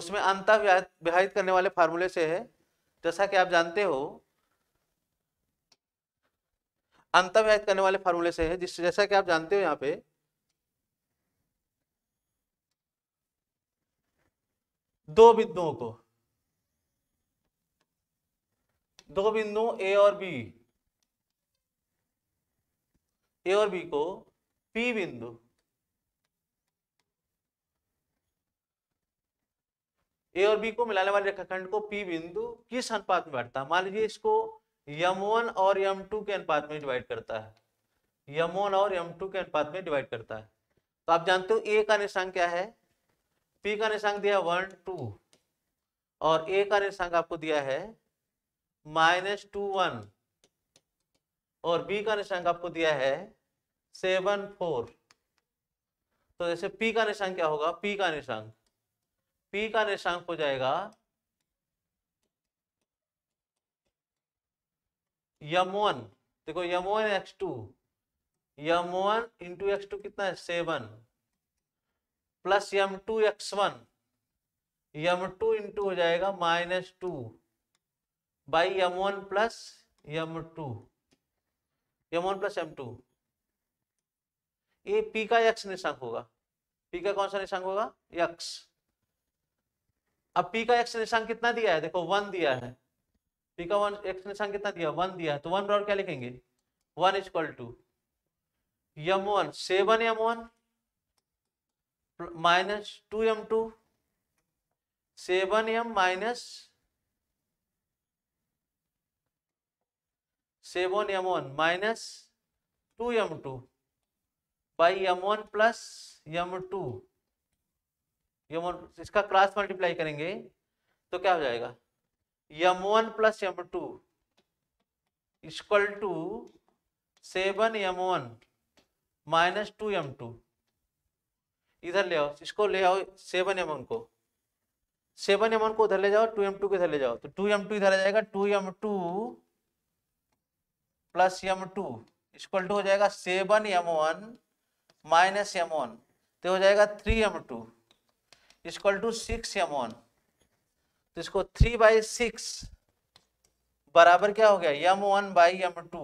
उसमें अंतर विभाजित करने वाले फार्मूले से है जैसा कि आप जानते हो अंत व्याहित करने वाले फार्मूले से है जिस जैसा कि आप जानते हो यहाँ पे दो बिंदुओं को दो बिंदु ए और बी ए और बी को पी बिंदु ए और बी को मिलाने वाले रेखाखंड को पी बिंदु किस अनुपात में बांटता है मान लीजिए इसको यम वन और यम टू के अनुपात में डिवाइड करता है यम वन और टू के अनुपात में डिवाइड करता है तो आप जानते हो ए का निशांक क्या है पी का निशांक दिया वन टू और ए का निशांक आपको दिया है माइनस टू वन और बी का निशांक आपको दिया है सेवन फोर तो जैसे पी का निशान क्या होगा पी का निशांक पी का निशांक हो जाएगा यम वन देखो M one x two M one into X two कितना है seven plus M two x one M two into हो जाएगा minus two by M one plus M two M one plus M two ये P का X Nishank होगा P का कौन सा निशांक होगा यक्ष अब पी का एक्स निशांक कितना दिया है देखो वन दिया है पी का वन एक्स निशांक कितना दिया वन दिया है तो वन बराबर क्या लिखेंगे one is equal to M one seven M one minus two M two seven M minus seven M one minus two M two by M one plus M two M one इसका cross multiply करेंगे तो क्या हो जाएगा M one plus M two equal to seven M one minus two M two इधर ले आओ इसको ले आओ सेवन एम वन को सेवन एम वन को उधर ले जाओ टू एम टू को इधर ले जाओ तो टू एम टू इधर आ जाएगा two M two plus M two equal to हो जाएगा seven M one minus M one तो हो जाएगा three M two equal to six M one तो इसको थ्री बाई सिक्स बराबर क्या हो गया M one by M two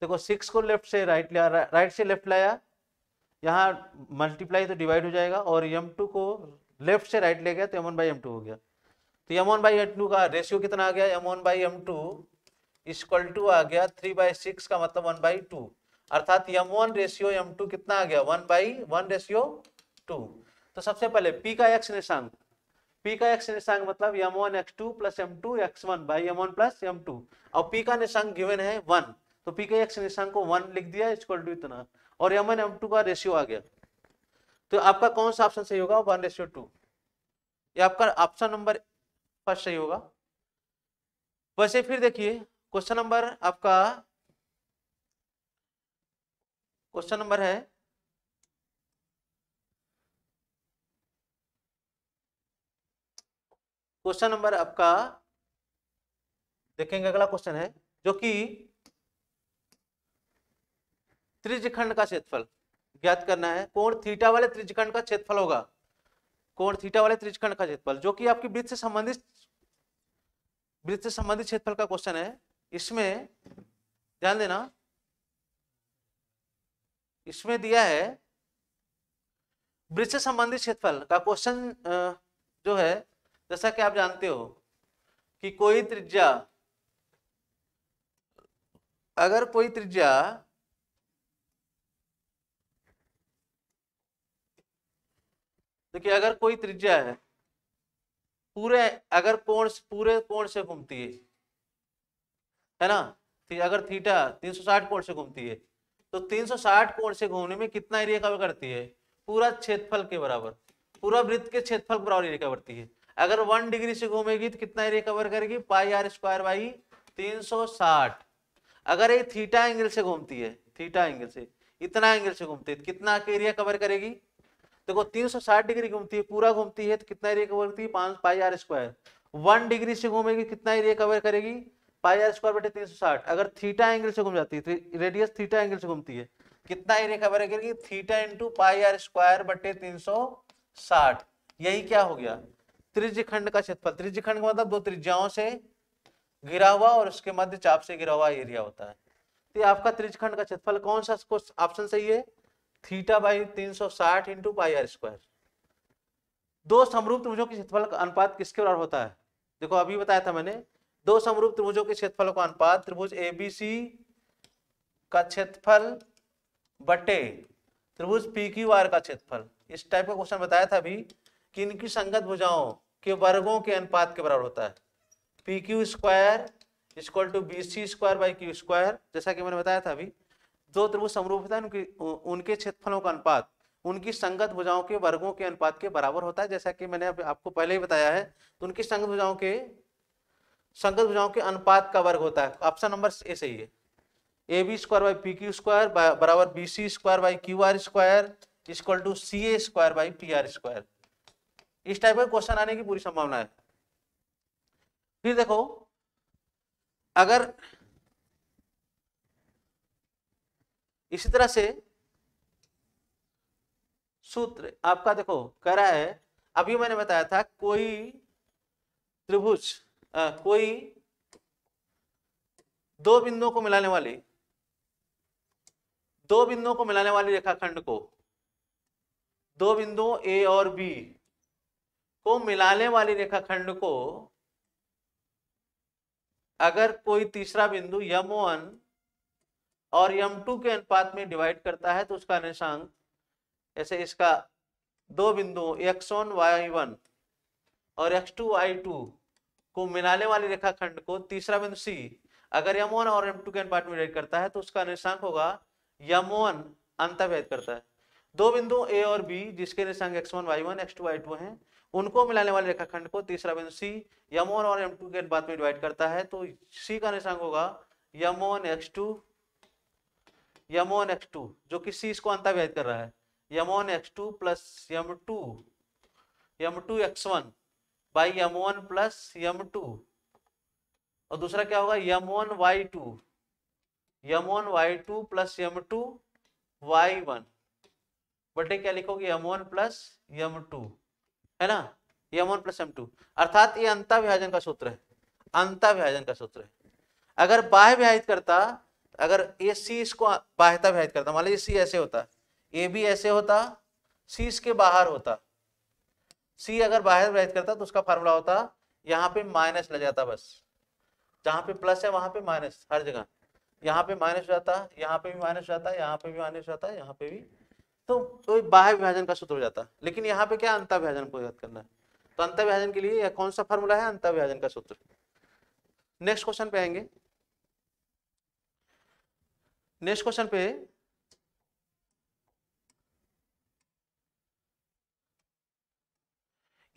देखो सिक्स को लेफ्ट से राइट लिया रा, राइट से लेफ्ट लाया यहाँ मल्टीप्लाई तो डिवाइड हो जाएगा और एम टू को लेफ्ट से राइट ले गया तो M one by M two हो गया तो M one by M two का रेशियो कितना आ गया M one by M two equal to आ गया थ्री बाई सिक्स का मतलब वन बाई टू अर्थात M one ratio M two कितना आ गया one by one ratio two तो सबसे पहले पी का एक्स निशांक पी का एक्स निशांक मतलब M one x two plus M two x one by M one plus M two और पी का निशांक गिवन है वन तो पी का एक्स निशांक को वन लिख दिया इक्वल टू इतना और यम वन एम टू का रेशियो आ गया तो आपका कौन सा ऑप्शन सही होगा वन रेशियो टू ये आपका ऑप्शन नंबर फर्स्ट सही होगा वैसे फिर देखिए क्वेश्चन नंबर आपका क्वेश्चन नंबर है क्वेश्चन नंबर आपका देखेंगे अगला क्वेश्चन है जो कि त्रिजखंड का क्षेत्रफल ज्ञात करना है कोण थीटा वाले त्रिजखंड का क्षेत्रफल होगा कोण थीटा वाले त्रिजखंड का क्षेत्रफल जो कि आपकी वृत्त से संबंधित वृत्त से संबंधित क्षेत्रफल का क्वेश्चन है इसमें ध्यान देना इसमें दिया है वृक्ष संबंधित क्षेत्रफल का क्वेश्चन जो है जैसा कि आप जानते हो कि कोई त्रिज्या अगर कोई त्रिज्या देखिए तो अगर कोई त्रिज्या है पूरे अगर कोण पूरे कोण से घूमती है है ना अगर थीटा 360 कोण से घूमती है तो 360 कोण से घूमने में कितना एरिया कवर करती है पूरा क्षेत्रफल के बराबर पूरा वृत्त के क्षेत्रफल के बराबर एरिया कवरती है अगर वन डिग्री से घूमेगी तो कितना एरिया कवर करेगी पाई आर स्क्वायर बाई तीन अगर ये थीटा एंगल से घूमती है थीटा एंगल से इतना एंगल से घूमती है तो कितना एरिया कवर करेगी देखो 360 डिग्री घूमती है पूरा घूमती है तो कितना एरिया कवर करती है पांच pi are square one degree से घूमेगी कितना एरिया कवर करेगी पाई आर स्क्वायर बटे तीन सौ साठ अगर थीटा एंगल से घूम जाती है रेडियस थीटा एंगल से घूमती है कितना एरिया कवर है करेगी theta into pi are square बटे तीन सौ साठ यही क्या हो गया त्रिज्य खंड का क्षेत्रफल त्रिज्य खंड का मतलब दो त्रिज्याओं से घिरा हुआ और उसके मध्य चाप से घिरा हुआ एरिया होता है तो आपका त्रिज्य खंड का क्षेत्रफल कौन सा ऑप्शन सही है थीटा बाई तीन सौ साठ इंटू पाई आर स्क्वायर दो समरूप त्रिभुजों के क्षेत्रफल का अनुपात किसके बराबर होता है देखो अभी बताया था मैंने दो समरूप त्रिभुजों के क्षेत्रफल का अनुपात त्रिभुज एबीसी का क्षेत्रफल बटे त्रिभुज पी क्यू आर का क्षेत्रफल इस टाइप का क्वेश्चन बताया था अभी कि इनकी संगत भुजाओं के वर्गों के अनुपात के बराबर होता है P Q square equal to B C square by Q square जैसा कि मैंने बताया था अभी दो त्रिभुज समरूप होता है उनके क्षेत्रफलों का अनुपात उनकी संगत भुजाओं के वर्गों के अनुपात के बराबर होता है जैसा कि मैंने आपको पहले ही बताया है तो उनकी संगत भुजाओं के संगत भुजाओं के अनुपात का वर्ग होता है ऑप्शन नंबर ए सही है A B square by P Q square बराबर B C square by Q R square equal to C A square by P R square इस टाइप का क्वेश्चन आने की पूरी संभावना है फिर देखो अगर इसी तरह से सूत्र आपका देखो कह रहा है अभी मैंने बताया था कोई त्रिभुज आ, कोई दो बिंदुओं को मिलाने वाली दो बिंदुओं को मिलाने वाली रेखाखंड को दो बिंदुओं ए और बी को मिलाने वाली रेखाखंड को अगर कोई तीसरा बिंदु यम वन और यम टू के अनुपात में डिवाइड करता है तो उसका निर्देशांक ऐसे इसका दो बिंदु एक्स वन वाई वन और एक्स टू वाई टू को मिलाने वाली रेखाखंड को तीसरा बिंदु सी अगर यम वन और एम टू के अनुपात में करता है तो उसका निशांक होगा यम वन अंतर्भेद करता है दो बिंदु ए और बी जिसके निशांक X one Y one x two Y two है उनको मिलाने वाले रेखाखंड को तीसरा बिंदु सी यम वन और एम टू के अनुपात में डिवाइड करता है तो सी का निशांक होगा M one x two M one x two जो कि सी इसको अंतर्भेद कर रहा है M one x two plus M two M two x one by M one plus M two और दूसरा क्या होगा M one Y two M one Y two plus M two Y one बटे क्या लिखोगे M one plus M two है ना M one plus M two अर्थात ये अंता विभाजन का सूत्र है अंता विभाजन का सूत्र है अगर बाह्य विभाजित करता अगर ये सी इसको बाह्यता विभाजित करता मान लीजिए सी ऐसे होता ए बी ऐसे होता सी इसके बाहर होता सी अगर बाहर व्यक्त करता तो उसका फार्मूला होता यहाँ पे माइनस लग जाता बस जहाँ पे प्लस है वहां पे माइनस हर जगह यहाँ पे माइनस जाता यहाँ पे भी माइनस जाता यहाँ पे भी माइनस जाता यहाँ पे भी तो कोई बाह्य विभाजन का सूत्र हो जाता लेकिन यहाँ पे क्या अंतर विभाजन को याद करना है तो अंतर विभाजन के लिए कौन सा फार्मूला है अंतर विभाजन का सूत्र नेक्स्ट क्वेश्चन पे आएंगे नेक्स्ट क्वेश्चन पे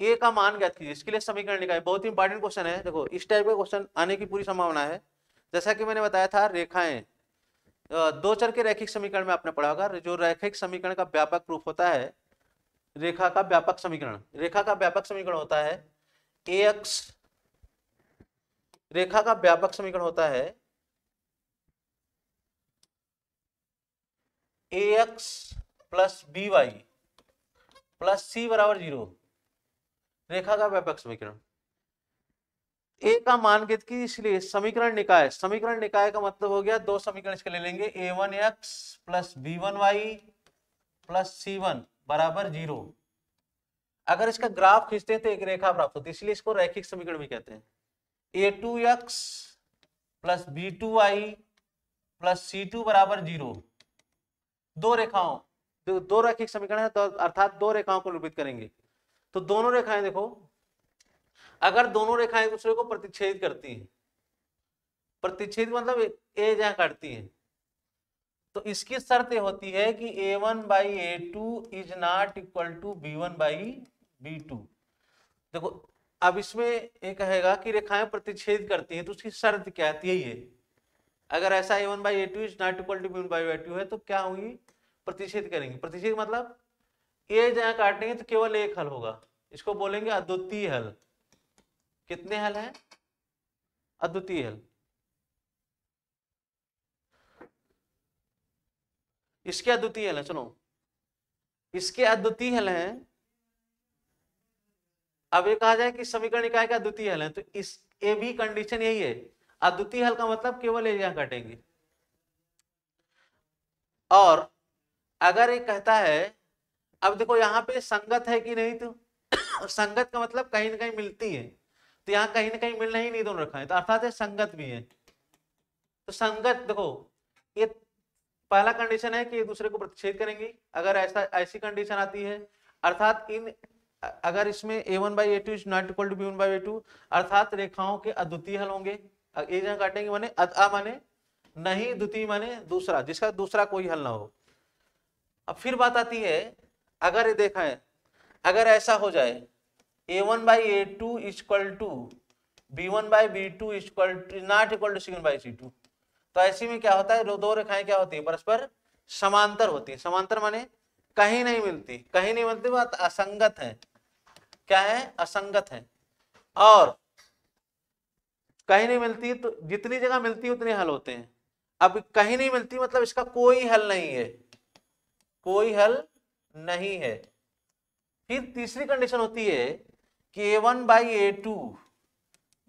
ए का मान ज्ञात कीजिए इसके लिए समीकरण लिखा है बहुत ही इंपॉर्टेंट क्वेश्चन है देखो इस टाइप का क्वेश्चन आने की पूरी संभावना है जैसा कि मैंने बताया था रेखाएं दो चर के रैखिक समीकरण में आपने पढ़ा होगा जो रैखिक समीकरण का व्यापक रूप होता है रेखा का व्यापक समीकरण रेखा का व्यापक समीकरण होता है ए एक्स रेखा का व्यापक समीकरण होता है A X plus B Y plus C बराबर जीरो रेखा का व्यापक समीकरण ए का मान गित की इसलिए समीकरण निकाय समीकरण निकाय का मतलब हो गया दो समीकरण इसके ले लेंगे A one X plus B one Y plus C one बराबर जीरो अगर इसका ग्राफ खींचते हैं तो एक रेखा प्राप्त होती है इसलिए इसको रैखिक समीकरण भी कहते हैं A two X plus B two Y plus C two बराबर जीरो दो रेखाओं दो, रैखिक समीकरण है तो अर्थात दो रेखाओं को निरूपित करेंगे तो दोनों रेखाएं देखो अगर दोनों रेखाएं एक दूसरे को प्रतिच्छेद करती हैं प्रतिच्छेद मतलब ए जहां काटती है तो इसकी शर्त होती है कि A one by A two is not equal to B one by B two देखो अब इसमें ये कहेगा कि रेखाएं प्रतिच्छेद करती हैं तो उसकी शर्त क्या आती है तो ये अगर ऐसा A one by A two is not equal to B one by B two है तो क्या होगी प्रतिच्छेद करेंगे प्रतिच्छेद मतलब एज यहां काटेंगे तो केवल एक हल होगा इसको बोलेंगे अद्वितीय हल कितने हल है अद्वितीय हल इसके अद्वितीय हल है सुनो इसके अद्वितीय हल है अब ये कहा जाए कि समीकरण इकाई का अद्वितीय हल है तो इस ए भी कंडीशन यही है अद्वितीय हल का मतलब केवल एरिया काटेंगे और अगर ये कहता है अब देखो यहाँ पे संगत है कि नहीं तो संगत का मतलब कहीं ना कहीं मिलती है तो यहाँ कहीं ना कहीं मिलना ही नहीं दोनों रखा है तो अर्थात है संगत भी है तो संगत देखो ये पहला कंडीशन है कि एक दूसरे को प्रतिषेध करेंगे अगर ऐसा ऐसी कंडीशन आती है अर्थात इन अगर इसमें A one by A two is not equal to B one by A two अर्थात रेखाओं के अद्वितीय हल होंगे ए जहाँ काटेंगे माने अद माने नहीं द्वितीय माने दूसरा जिसका दूसरा कोई हल ना हो अब फिर बात आती है अगर ये देखा है अगर ऐसा हो जाए A one by A two is equal to B one by B two is equal not equal to C one by C two तो ऐसे में क्या होता है दो रेखाएं क्या होती है परस्पर समांतर होती है समांतर माने कहीं नहीं मिलती कहीं नहीं मिलती बात असंगत है क्या है असंगत है और कहीं नहीं मिलती तो जितनी जगह मिलती है उतने हल होते हैं अब कहीं नहीं मिलती मतलब इसका कोई हल नहीं है कोई हल नहीं है फिर तीसरी कंडीशन होती है कि A one by A two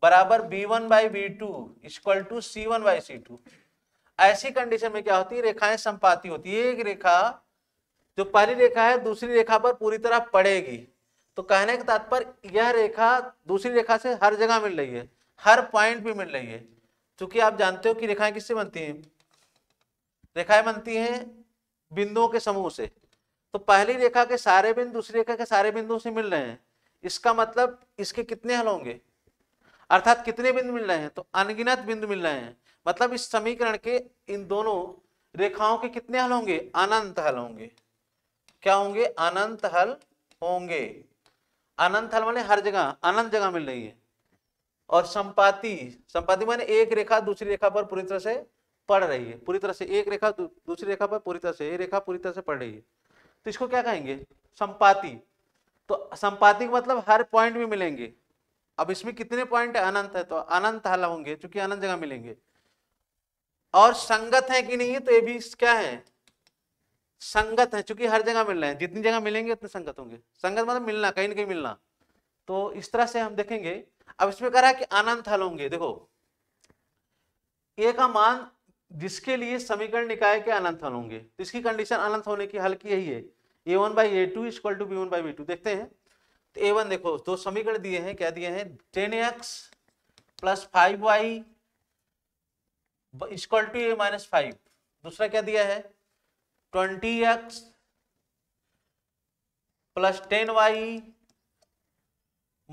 बराबर B one by B two equal to C one by C two ऐसी कंडीशन में क्या होती है रेखाएं संपाती होती है एक रेखा जो पहली रेखा है दूसरी रेखा पर पूरी तरह पड़ेगी तो कहने का तात्पर्य यह रेखा दूसरी रेखा से हर जगह मिल रही है हर पॉइंट भी मिल रही है क्योंकि आप जानते हो कि रेखाएं किससे बनती हैं रेखाएं बनती हैं बिंदुओं के समूह से तो पहली रेखा के सारे बिंदु दूसरी रेखा के सारे बिंदु से मिल रहे हैं इसका मतलब इसके कितने हल होंगे अर्थात कितने बिंदु मिल रहे हैं तो अनगिनत बिंदु मिल रहे हैं मतलब इस समीकरण के इन दोनों रेखाओं के कितने हल होंगे अनंत हल होंगे क्या होंगे अनंत हल होंगे अनंत हल माने हर जगह अनंत जगह मिल रही है और संपाति संपाति माने एक रेखा दूसरी रेखा पर पूरी तरह से पड़ रही है पूरी तरह से एक रेखा दूसरी रेखा पर पूरी तरह से रेखा पूरी तरह से पड़ रही है तो इसको क्या कहेंगे संपाति तो संपाति का मतलब हर पॉइंट में मिलेंगे अब इसमें कितने पॉइंट है अनंत है तो अनंत हल होंगे चूंकि अनंत जगह मिलेंगे और संगत है कि नहीं है तो ये भी क्या है संगत है चूंकि हर जगह मिल रहे हैं जितनी जगह मिलेंगे उतने संगत होंगे संगत मतलब मिलना कहीं ना कहीं मिलना तो इस तरह से हम देखेंगे अब इसमें कह रहा है कि अनंत हल होंगे देखो ए का मान जिसके लिए समीकरण निकाय के अनंत हल होंगे तो इसकी कंडीशन अनंत होने की हल की यही है A one by A two equal to B one by B two देखते हैं तो ए वन देखो दो समीकरण दिए हैं क्या दिए हैं ten X plus five Y equal to A minus five दूसरा क्या दिया है twenty X plus ten Y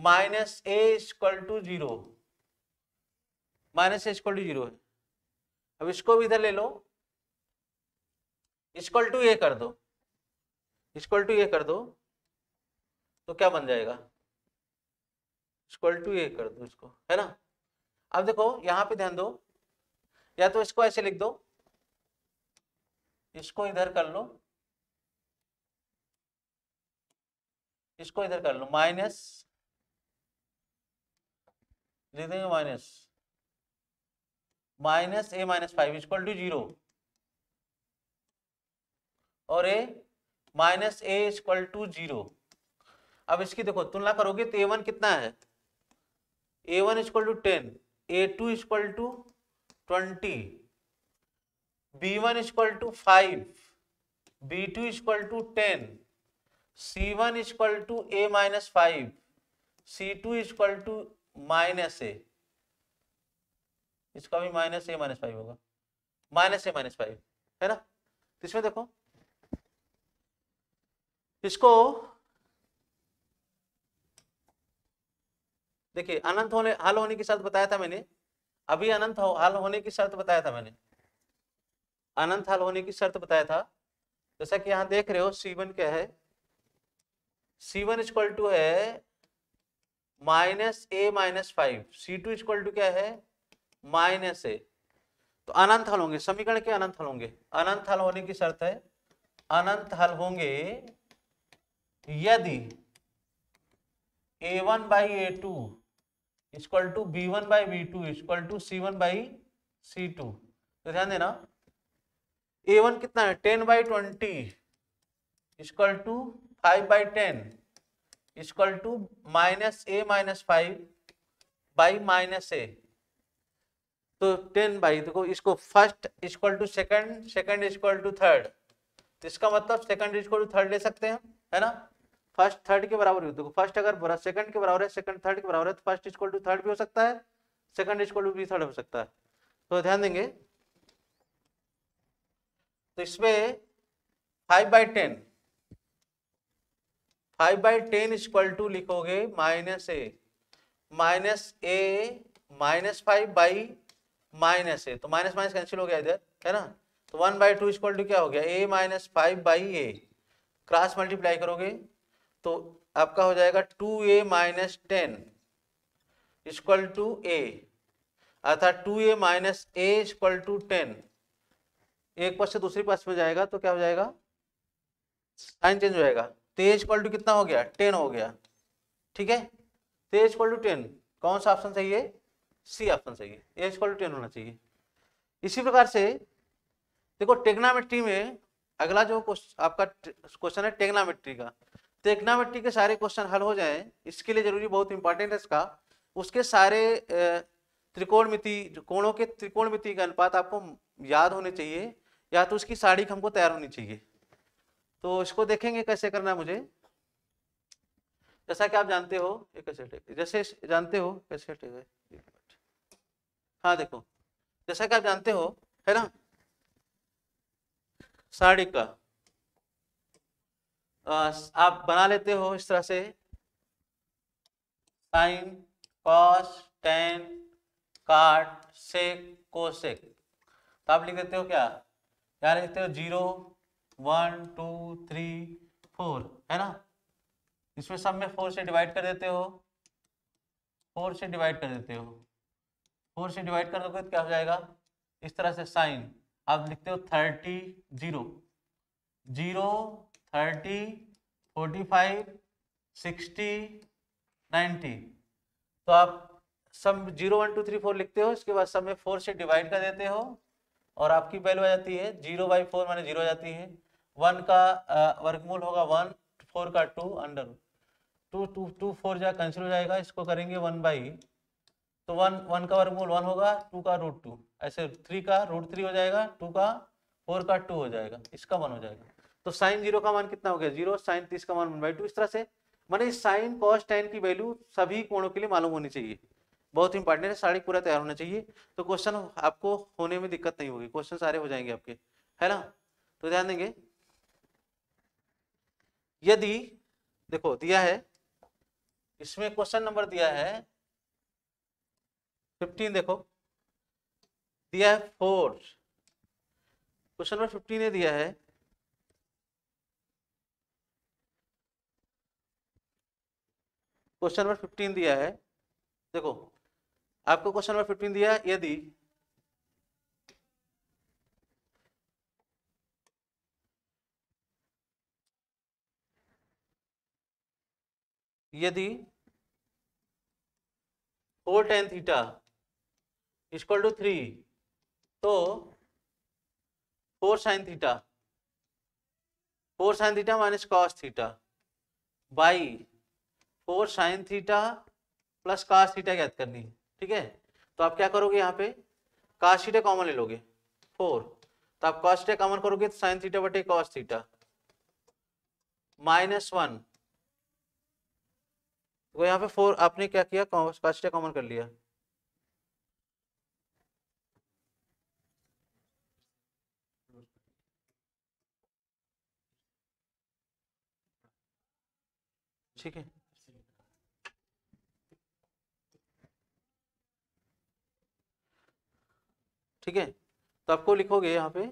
minus A equal to zero minus A equal to zero है अब इसको भी इधर ले लो इक्वल टू ये कर दो इक्वल टू ये कर दो तो क्या बन जाएगा इक्वल टू ये कर दो इसको है ना अब देखो यहां पे ध्यान दो या तो इसको ऐसे लिख दो इसको इधर कर लो इसको इधर कर लो माइनस लिख देंगे minus minus A minus five is equal to zero और A minus A is equal to zero अब इसकी देखो तुलना करोगे तो ए वन कितना है A one is equal to ten A two is equal to twenty B one is equal to five B two is equal to ten C one is equal to A minus five C two is equal to minus A इसका भी minus A minus five होगा minus A minus five है ना तो इसमें देखो इसको देखिए अनंत होने हल होने की शर्त बताया था मैंने अभी अनंत हो, हल होने की शर्त बताया था मैंने अनंत हल होने की शर्त बताया था जैसा कि यहां देख रहे हो सीवन क्या है सीवन वन इक्वल टू है minus A minus five C two equal to क्या है माइनस ए तो अनंत हल होंगे समीकरण के अनंत हल होंगे अनंत हल होने की शर्त है अनंत हल होंगे यदि A one by A two equal to B one by B two equal to C one by C two तो ध्यान देना ए वन कितना है ten by twenty equal to five by ten equal to minus A minus five by minus A तो ten by देखो इसको first equal to second second equal to third इसका मतलब सेकंड इक्वल टू थर्ड ले सकते हैं है ना फर्स्ट थर्ड के बराबर हो देखो फर्स्ट अगर सेकंड के बराबर है सेकंड थर्ड के बराबर है तो फर्स्ट इक्वल टू थर्ड भी हो सकता है सेकंड इक्वल टू भी थर्ड हो सकता है तो ध्यान देंगे तो इसमें five by ten five by ten equal to लिखोगे minus A minus A minus five by minus A तो माइनस माइनस कैंसिल हो गया इधर है ना तो one by two equal to क्या हो गया A minus five by A cross multiply करोगे तो आपका हो जाएगा two A minus ten equal to A अर्थात two A minus A equal to ten एक पास से दूसरी पास पे जाएगा तो क्या हो जाएगा साइन चेंज हो जाएगा तो ए इक्वल टू कितना हो गया टेन हो गया ठीक है तो ए इक्वल टू टेन कौन सा ऑप्शन सही है सी ऑप्शन चाहिए है स्क्वल क्वाल टेन होना चाहिए इसी प्रकार से देखो टेग्नामेट्री में अगला जो आपका क्वेश्चन है टेग्नामेट्री का टेग्नामेट्री के सारे क्वेश्चन हल हो जाए इसके लिए जरूरी बहुत इंपॉर्टेंट है इसका उसके सारे त्रिकोणमिति कोणों के त्रिकोणमिति का अनुपात आपको याद होने चाहिए या तो उसकी साड़ी हमको तैयार होनी चाहिए तो इसको देखेंगे कैसे करना है मुझे जैसा कि आप जानते हो ये कैसे जैसे जानते हो कैसे हाँ देखो जैसा कि आप जानते हो है ना साड़ी का आप बना लेते हो इस तरह से साइन कॉस टेन काट सेक कोसेक तो आप लिख देते हो क्या लिख लिखते हो zero one two three four है ना इसमें सब में फोर से डिवाइड कर देते हो फोर से डिवाइड कर देते हो फोर से डिवाइड कर दोगे तो क्या हो जाएगा इस तरह से साइन आप लिखते हो thirty zero zero thirty forty five sixty ninety तो आप सम zero one two three four लिखते हो इसके बाद सब में फोर से डिवाइड कर देते हो और आपकी वैल्यू आ जाती है जीरो बाई फोर मैंने जीरो आ जाती है वन का वर्गमूल होगा वन फोर का two under two two two four जो कैंसिल हो जाएगा इसको करेंगे वन बाई तो वन वन का वर्गमूल वन होगा टू का रूट टू ऐसे थ्री का रूट थ्री हो जाएगा टू का फोर का टू हो जाएगा इसका वन हो जाएगा तो साइन जीरो का मान कितना हो गया जीरो साइन तीस का मान वन बाई टू इस तरह से मैंने साइन कॉस टेन की वैल्यू सभी कोणों के लिए मालूम होनी चाहिए बहुत इंपॉर्टेंट है साड़ी पूरा तैयार होना चाहिए तो क्वेश्चन आपको होने में दिक्कत नहीं होगी क्वेश्चन सारे हो जाएंगे आपके है ना तो ध्यान देंगे यदि देखो दिया है इसमें क्वेश्चन नंबर दिया है फिफ्टीन देखो दिया है फोर क्वेश्चन नंबर फिफ्टीन ने दिया है क्वेश्चन नंबर फिफ्टीन दिया है देखो आपको क्वेश्चन नंबर फिफ्टीन दिया है यदि यदि four tan theta equal to three तो four sine theta four sine theta minus cos theta by four sine theta plus cos theta याद करनी है ठीक है तो आप क्या करोगे यहाँ पे कास थीटा कॉमन ले लोगे फोर तो आप कॉस थीटा कॉमन करोगे तो साइन थीटा बटे कॉस थीटा माइनस वन तो यहाँ पे फोर आपने क्या किया कॉस थीटा कॉमन कर लिया ठीक है ठीक है तो आपको लिखोगे यहाँ पे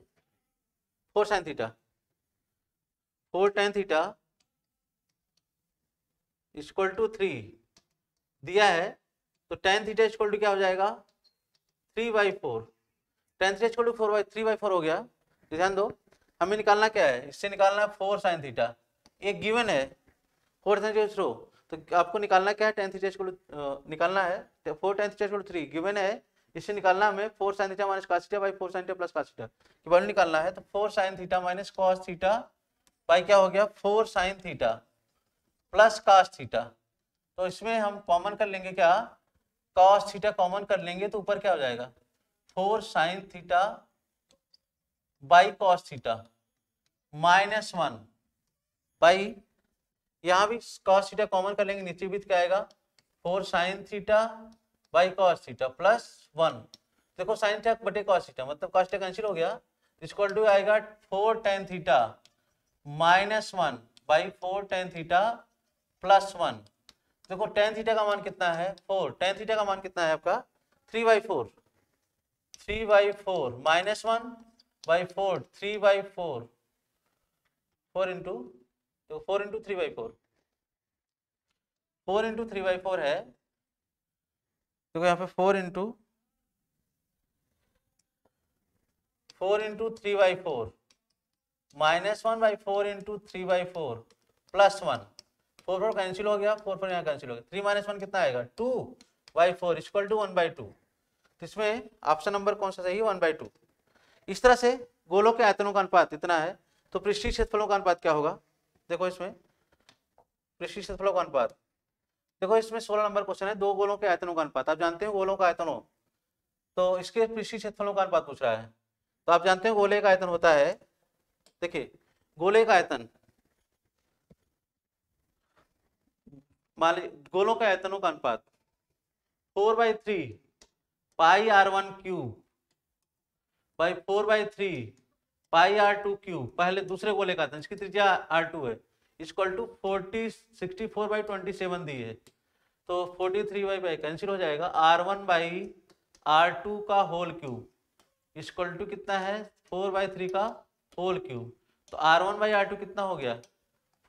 four sine theta four tan theta equal to three दिया है तो टेन थीटा इक्वल टू क्या हो जाएगा three by four tan theta equal to four by three by four हो गया ध्यान दो हमें निकालना क्या है इससे निकालना है फोर साइन थीटा एक गिवन है फोर टेंथ इज थ्रू तो आपको निकालना क्या है टेंथ को निकालना है फोर टेंथ को थ्री गिवन है इससे निकालना हमें four sine theta minus cos theta by four sine theta plus cos theta की वैल्यू निकालना है तो four sine theta minus cos theta by क्या हो गया four sine theta plus cos theta तो इसमें हम कॉमन कर लेंगे क्या कॉस थीटा कॉमन कर लेंगे तो ऊपर क्या हो जाएगा four sine theta by cos theta minus one by यहाँ भी कॉस थीटा कॉमन कर लेंगे नीचे भी क्या आएगा four sine theta by cos theta plus one देखो साइन थीटा बटे कॉस थीटा मतलब कॉस थीटा कैंसिल हो गया इक्वल टू आएगा four tan theta minus one by four tan theta plus one देखो टेन थीटा का मान कितना है फोर टेन थीटा का मान कितना है आपका three by four three by four minus one by four three by four four into तो four into three by four four into three by four है देखो तो यहाँ पे four into four into three by four minus one by four into three by four plus one four four cancel हो गया four four यहाँ cancel हो गया थ्री माइनस वन कितना आएगा two by four equal to one by two इसमें option number कौन सा सही वन बाई टू इस तरह से गोलों के आयतनों का अनुपात इतना है तो पृष्ठीय क्षेत्रफलों का अनुपात क्या होगा देखो इसमें कृषि क्षेत्रफलों का अनुपात देखो इसमें सोलह नंबर क्वेश्चन है दो गोलों के आयतनों का अनुपात आप जानते हो गोलों का आयतनों तो इसके कृषि क्षेत्रफलों का अनुपात पूछ रहा है तो आप जानते हो गोले का आयतन होता है देखिए गोले का आयतन गोलों का आयतनों का अनुपात four by three pi r one cube by four by three pi r two cube पहले दूसरे गोले का था इसकी त्रिज्या आर टू है equal to forty sixty four by twenty seven दी है तो forty three by by cancel हो जाएगा r one by r two का होल क्यू इजक्वल टू कितना है फोर बाई थ्री का होल क्यू तो r one by r to कितना हो गया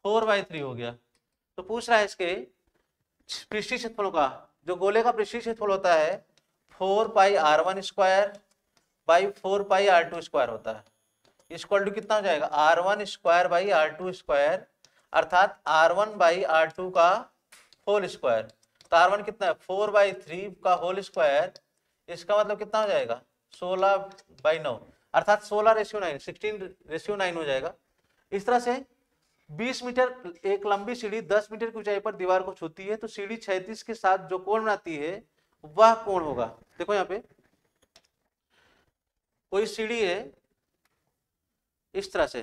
फोर बाई थ्री हो गया तो पूछ रहा है इसके पृष्ठी क्षेत्रफलों का जो गोले का पृष्ठी क्षेत्रफल होता है four pi r one square by four pi r two square होता है इक्वल टू कितना हो जाएगा r one square by r two square अर्थात r one by r two का होल स्क्वायर तो आर वन कितना है फोर बाई थ्री का होल स्क्वायर इसका मतलब कितना हो जाएगा सोलह बाई नौ अर्थात सोलह ratio nine sixteen ratio nine हो जाएगा इस तरह से बीस मीटर एक लंबी सीढ़ी दस मीटर की ऊंचाई पर दीवार को छूती है तो सीढ़ी छैतीस के साथ जो कोण बनाती है वह कोण होगा देखो यहाँ पे कोई सीढ़ी है इस तरह से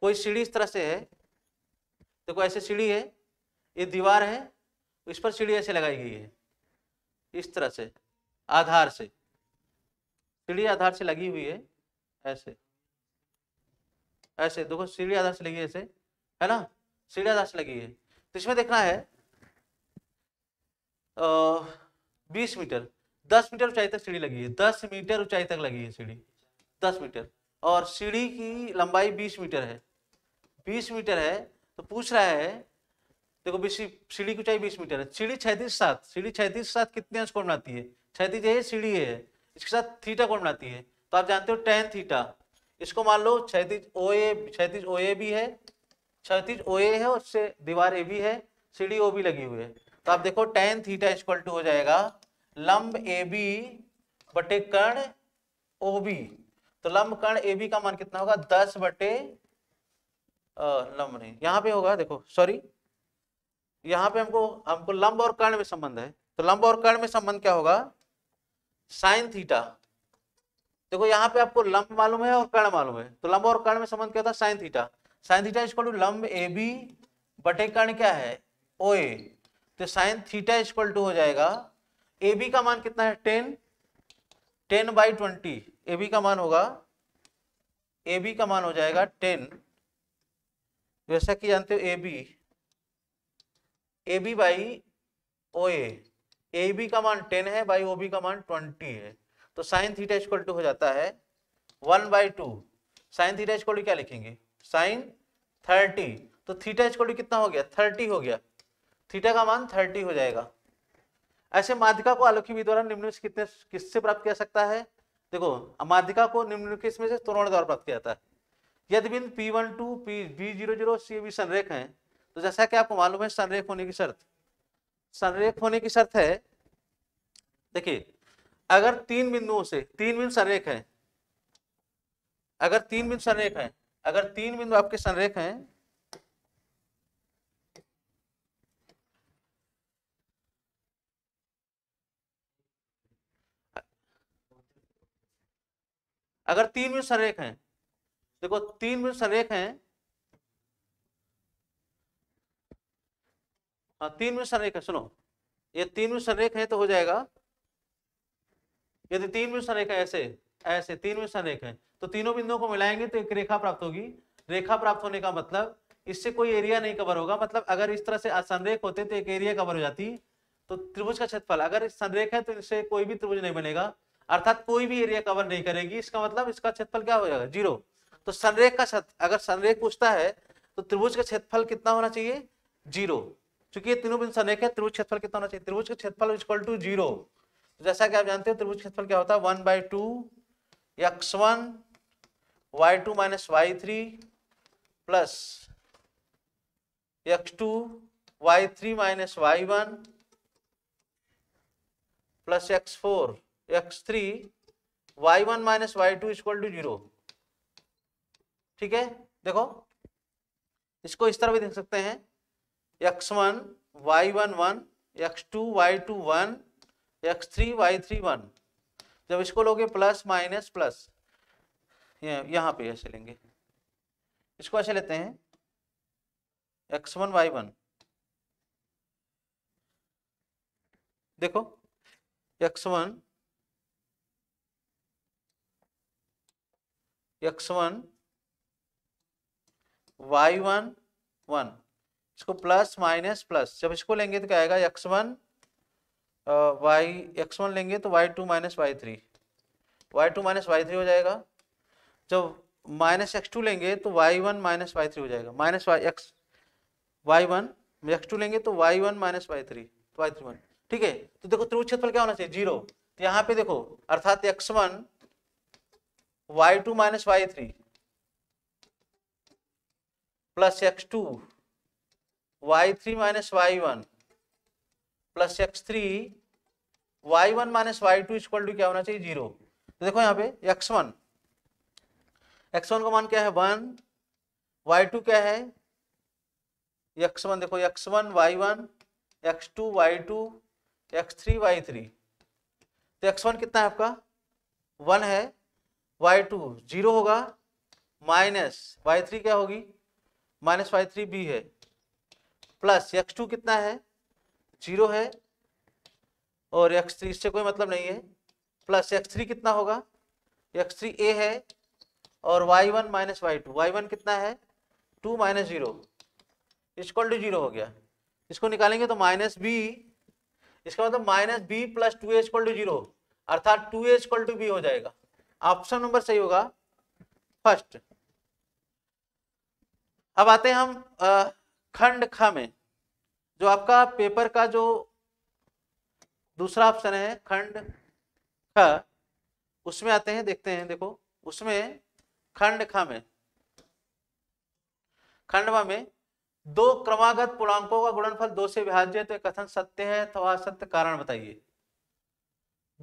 कोई सीढ़ी इस तरह से है देखो ऐसे सीढ़ी है ये दीवार है इस पर सीढ़ी ऐसे लगाई गई है इस तरह से आधार से सीढ़ी आधार से लगी हुई है ऐसे ऐसे देखो सीढ़ी आधार से लगी है ऐसे है ना सीढ़ी आधार से लगी है तो इसमें देखना है बीस मीटर दस मीटर ऊंचाई तक सीढ़ी लगी है दस मीटर ऊंचाई तक लगी है सीढ़ी दस मीटर और सीढ़ी की लंबाई बीस मीटर है बीस मीटर है तो पूछ रहा है देखो बीस सीढ़ी की ऊंचाई बीस मीटर है सीढ़ी छैतीस सात सीढ़ी छैतीस सात कितने अंश कोण बनाती है छैतीस ये सीढ़ी है इसके साथ थीटा कोण बनाती है तो आप जानते हो टेन थीटा इसको मान लो छैतीस ओ ए छैतीस ओ ए भी है छैतीस ओ ए है उससे दीवार ए भी है सीढ़ी ओ भी लगी हुई है तो आप देखो टेन थीटा इक्वल टू हो जाएगा लंब ए बी बटे कर्ण ओ बी तो लंब कर्ण ए बी का मान कितना होगा दस बटे लंब नहीं यहाँ पे होगा देखो सॉरी यहाँ पे हमको हमको लंब और कर्ण में संबंध है तो लंब और कर्ण में संबंध क्या होगा साइन थीटा देखो यहाँ पे आपको लंब मालूम है और कर्ण मालूम है तो लंब और कर्ण में संबंध क्या होता है sine theta sine theta equal to लंब ए बी बटे कर्ण क्या है ओ ए तो साइन थीटा इक्वल टू हो जाएगा ए बी का मान कितना है ten ten by twenty A B का मान होगा ए बी का मान हो जाएगा टेन जैसा कि जानते हो A B A B by O A B का मान टेन है बाई ओ बी का मान ट्वेंटी है तो साइन थीटा इक्वल टू हो जाता है one by two sine theta equal to क्या लिखेंगे साइन थर्टी तो थीटा इक्वल टू कितना हो गया थर्टी हो गया थीटा का मान थर्टी हो जाएगा ऐसे माध्यिका को आलोकी द्वारा निम्न कितने किससे प्राप्त किया सकता है देखो माध्यिका को निम्नलिखित में से त्वरण द्वारा प्राप्त किया जाता है यदि बिंदु P one two P B zero zero C B संरेख है तो जैसा कि आपको मालूम है संरेख होने की शर्त संरेख होने की शर्त है देखिए अगर तीन बिंदुओं से तीन बिंदु संरेख है अगर तीन बिंदु संरेख है अगर तीन बिंदु आपके संरेख हैं अगर तीन बिंदु संरेख हैं देखो तीन बिंदु संरेख हैं हाँ तीन बिंदु संरेख है सुनो ये तीन बिंदु संरेख है तो हो जाएगा यदि तीन बिंदु संरेख है ऐसे ऐसे तीन बिंदु संरेख है तो तीनों बिंदुओं को मिलाएंगे तो एक रेखा प्राप्त होगी रेखा प्राप्त होने का मतलब इससे कोई एरिया नहीं कवर होगा मतलब अगर इस तरह से संरेख होते तो एक एरिया कवर हो जाती तो त्रिभुज का क्षेत्रफल अगर संरेख है तो इससे कोई भी त्रिभुज नहीं बनेगा अर्थात कोई भी एरिया कवर नहीं करेगी इसका मतलब इसका क्षेत्रफल क्या हो जाएगा जीरो तो सनरेख का अगर सनरेख पूछता है तो त्रिभुज का क्षेत्रफल कितना होना चाहिए जीरो चूंकि ये तीनों बिंदु सनरेख है त्रिभुज क्षेत्रफल कितना होना चाहिए त्रिभुज का क्षेत्रफल इक्वल टू जीरो जैसा कि आप जानते हो त्रिभुज क्षेत्रफल क्या होता है one by two x one Y two minus Y three plus x two Y three minus Y one plus x four x three Y one minus Y two equal to zero ठीक है देखो इसको इस तरह भी देख सकते हैं x one Y one one x two Y two one x three Y three one जब इसको लोगे प्लस माइनस प्लस यहाँ पे ऐसे लेंगे इसको ऐसे लेते हैं एक्स वन वाई वन देखो x one x one Y one one इसको प्लस माइनस प्लस जब इसको लेंगे तो क्या आएगा x one y x one लेंगे तो y two minus Y three y two minus Y three हो जाएगा जब माइनस एक्स टू लेंगे तो y one minus Y three हो जाएगा minus y x Y one x two लेंगे तो y one minus Y three Y three one ठीक है तो देखो त्रिभुज क्षेत्रफल क्या होना चाहिए जीरो तो यहाँ पे देखो अर्थात x one Y two minus Y three plus x two Y three minus Y one plus x three Y one minus Y two equal to क्या होना चाहिए जीरो तो देखो यहाँ पे एक्स वन एक्स वन का मान क्या है वन वाई टू क्या है एक्स वन देखो x one Y one x two Y two x three Y three तो एक्स वन कितना है आपका वन है वाई टू जीरो होगा माइनस वाई थ्री क्या होगी माइनस वाई थ्री बी है प्लस एक्स टू कितना है जीरो है और एक्स थ्री इससे कोई मतलब नहीं है प्लस एक्स थ्री कितना होगा एक्स थ्री ए है और y one minus Y two Y one कितना है two minus zero equal to zero हो गया इसको निकालेंगे तो माइनस बी इसका मतलब minus B plus two A equal to zero अर्थात two A equal to B हो जाएगा ऑप्शन नंबर सही होगा फर्स्ट अब आते हैं हम खंड ख में जो आपका पेपर का जो दूसरा ऑप्शन है खंड ख उसमें आते हैं देखते हैं देखो उसमें खंड ख में खंडवा में दो क्रमागत पूर्णांकों का गुणनफल दो से विभाज्य तो कथन सत्य है तो असत्य कारण बताइए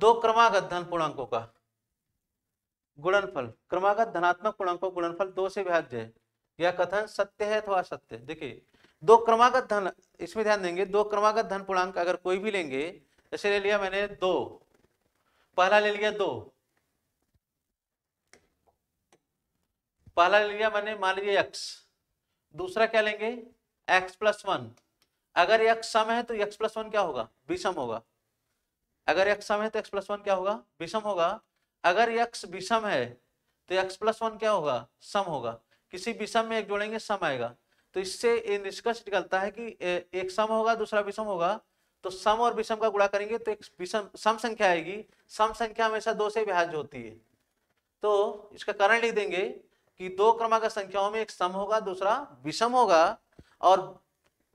दो क्रमागत धन पूर्णांकों का गुणनफल क्रमागत धनात्मक पूर्णांक गुणनफल दो से विभाज्य है यह कथन सत्य है अथवा असत्य देखिए दो क्रमागत धन इसमें ध्यान देंगे दो क्रमागत धन पूर्णांक अगर कोई भी लेंगे जैसे ले लिया मैंने दो पहला ले लिया दो पहला ले लिया मैंने मान लीजिए एक्स दूसरा क्या लेंगे एक्स प्लस वन अगर यक्स सम है तो यक्स प्लस वन क्या होगा विषम होगा अगर यक्स सम है तो एक्स प्लस वन क्या होगा विषम होगा अगर यक्स विषम है तो यक्स प्लस वन क्या होगा सम होगा किसी विषम में एक जोड़ेंगे सम आएगा तो इससे ये निष्कर्ष निकलता है कि एक सम होगा दूसरा विषम होगा तो सम और विषम का गुणा करेंगे तो एक विषम सम संख्या आएगी सम संख्या हमेशा दो से विभाज्य होती है तो इसका कारण लिख देंगे कि दो क्रमांक संख्याओं में एक सम होगा दूसरा विषम होगा और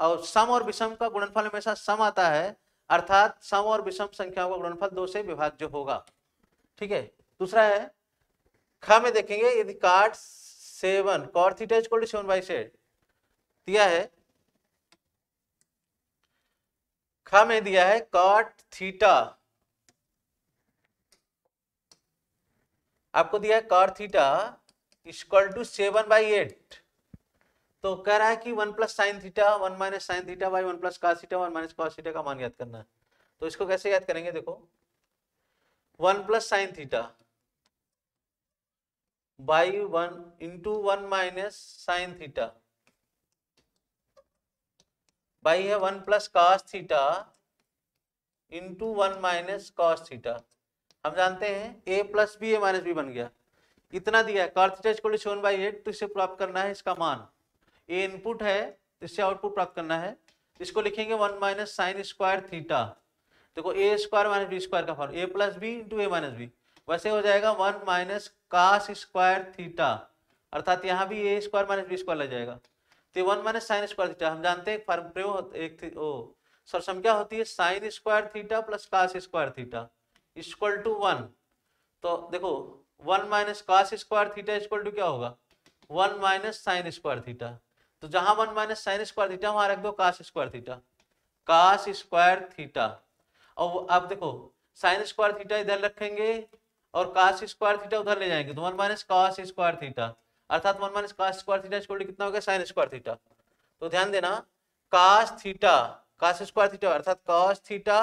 और सम और विषम का गुणनफल हमेशा सम आता है अर्थात सम और विषम संख्याओं का गुणनफल दो से विभाज्य होगा ठीक है दूसरा है खा में देखेंगे यदि cot seven cot theta is seven by eight दिया है खा में दिया है कॉट थीटा आपको दिया है cot theta equal to seven by eight तो कह रहा है कि one plus sine theta one minus sine theta by one plus cos theta one minus cos theta का मान याद करना है तो इसको कैसे याद करेंगे देखो one plus sine theta by one into one minus sine theta by है one plus cos theta into one minus cos theta हम जानते हैं A plus B A minus B बन गया इतना दिया है cos theta equal to by eight तो इसे प्राप्त करना है इसका मान ए इनपुट है तो इससे आउटपुट प्राप्त करना है इसको लिखेंगे one minus sine square theta देखो A square minus B square का form A plus B into A minus B वैसे हो जाएगा one minus cos square theta अर्थात यहाँ भी A square minus B square लग जाएगा तो one minus sine square theta हम जानते हैं फॉर्म प्रयोग एक ओ सरसम क्या होती है sine square theta plus cos square theta equal to one तो देखो one minus cos square theta equal to क्या होगा one minus sine square theta तो जहां one minus sine square theta वहां रख दो cos square theta cos square theta और अब देखो साइन स्क्वायर थीटा इधर रखेंगे और कास स्क्वायर थीटा उधर ले जाएंगे तो one minus cos square theta अर्थात one minus cos square theta equal कितना हो गया साइन स्क्वायर थीटा तो ध्यान देना cos theta cos square theta अर्थात cos theta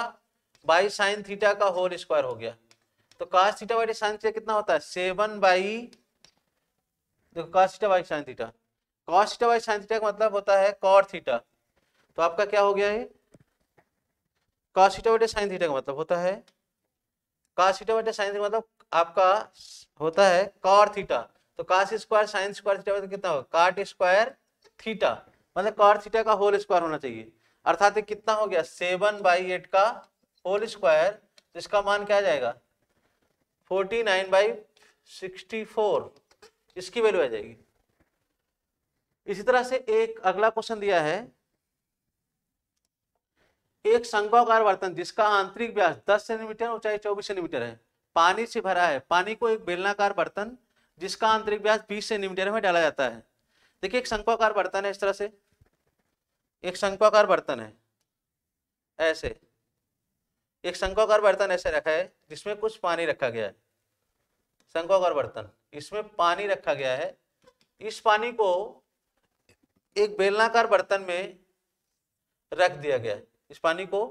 by sine theta का होल स्क्वायर हो गया तो cos theta by sine theta कितना होता है सेवन बाई देखो cos theta by sine theta cos theta by sine theta का मतलब होता है कॉर थीटा तो आपका क्या हो गया ये कॉस थीटा बटे साइन थीटा का मतलब होता है कॉस थीटा बटे साइन थीटा मतलब आपका होता है कार थीटा तो काश स्क्वायर साइन स्क्वायर थीटा तो कितना होगा कार्ट स्क्वायर थीटा मतलब कार थीटा का होल स्क्वायर होना चाहिए अर्थात कितना हो गया सेवन बाई एट का होल स्क्वायर इसका मान क्या जाएगा forty nine by sixty four इसकी वैल्यू आ जाएगी इसी तरह से एक अगला क्वेश्चन दिया है एक संगवाकार बर्तन जिसका आंतरिक व्यास 10 सेंटीमीटर ऊंचाई 24 सेंटीमीटर है पानी से भरा है पानी को एक बेलनाकार बर्तन जिसका आंतरिक व्यास 20 सेंटीमीटर में डाला जाता है देखिए एक शंकुआकार बर्तन है इस तरह से एक शंकुआकार बर्तन है ऐसे एक शंकुआकार बर्तन ऐसे रखा है जिसमें कुछ पानी रखा गया है शंकुआकार बर्तन इसमें पानी रखा गया है इस पानी को एक बेलनाकार बर्तन में रख दिया गया है इस पानी को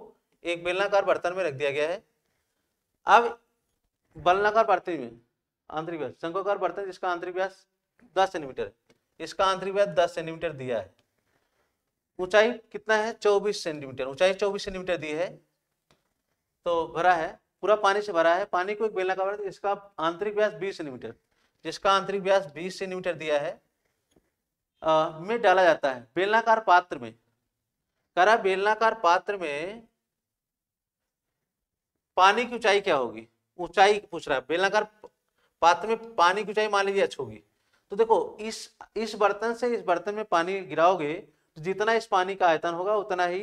एक बेलनाकार बर्तन में रख दिया गया है अब बलनाकार पार्थिव में आंतरिक व्यास शंकुकार बर्तन जिसका आंतरिक व्यास दस सेंटीमीटर इसका आंतरिक व्यास दस सेंटीमीटर दिया है ऊंचाई कितना है चौबीस सेंटीमीटर ऊंचाई चौबीस सेंटीमीटर दी है तो भरा है पूरा पानी से भरा है पानी को एक बेलनाकार बर्तन तो इसका आंतरिक व्यास बीस सेंटीमीटर जिसका आंतरिक व्यास बीस सेंटीमीटर दिया है आ, में डाला जाता है बेलनाकार पात्र में करा बेलनाकार पात्र में पानी की ऊंचाई क्या होगी ऊंचाई पूछ रहा है बेलनाकार पात्र में पानी की ऊंचाई मान लीजिए अच्छी होगी तो देखो इस इस बर्तन से इस बर्तन में पानी गिराओगे तो जितना इस पानी का आयतन होगा उतना ही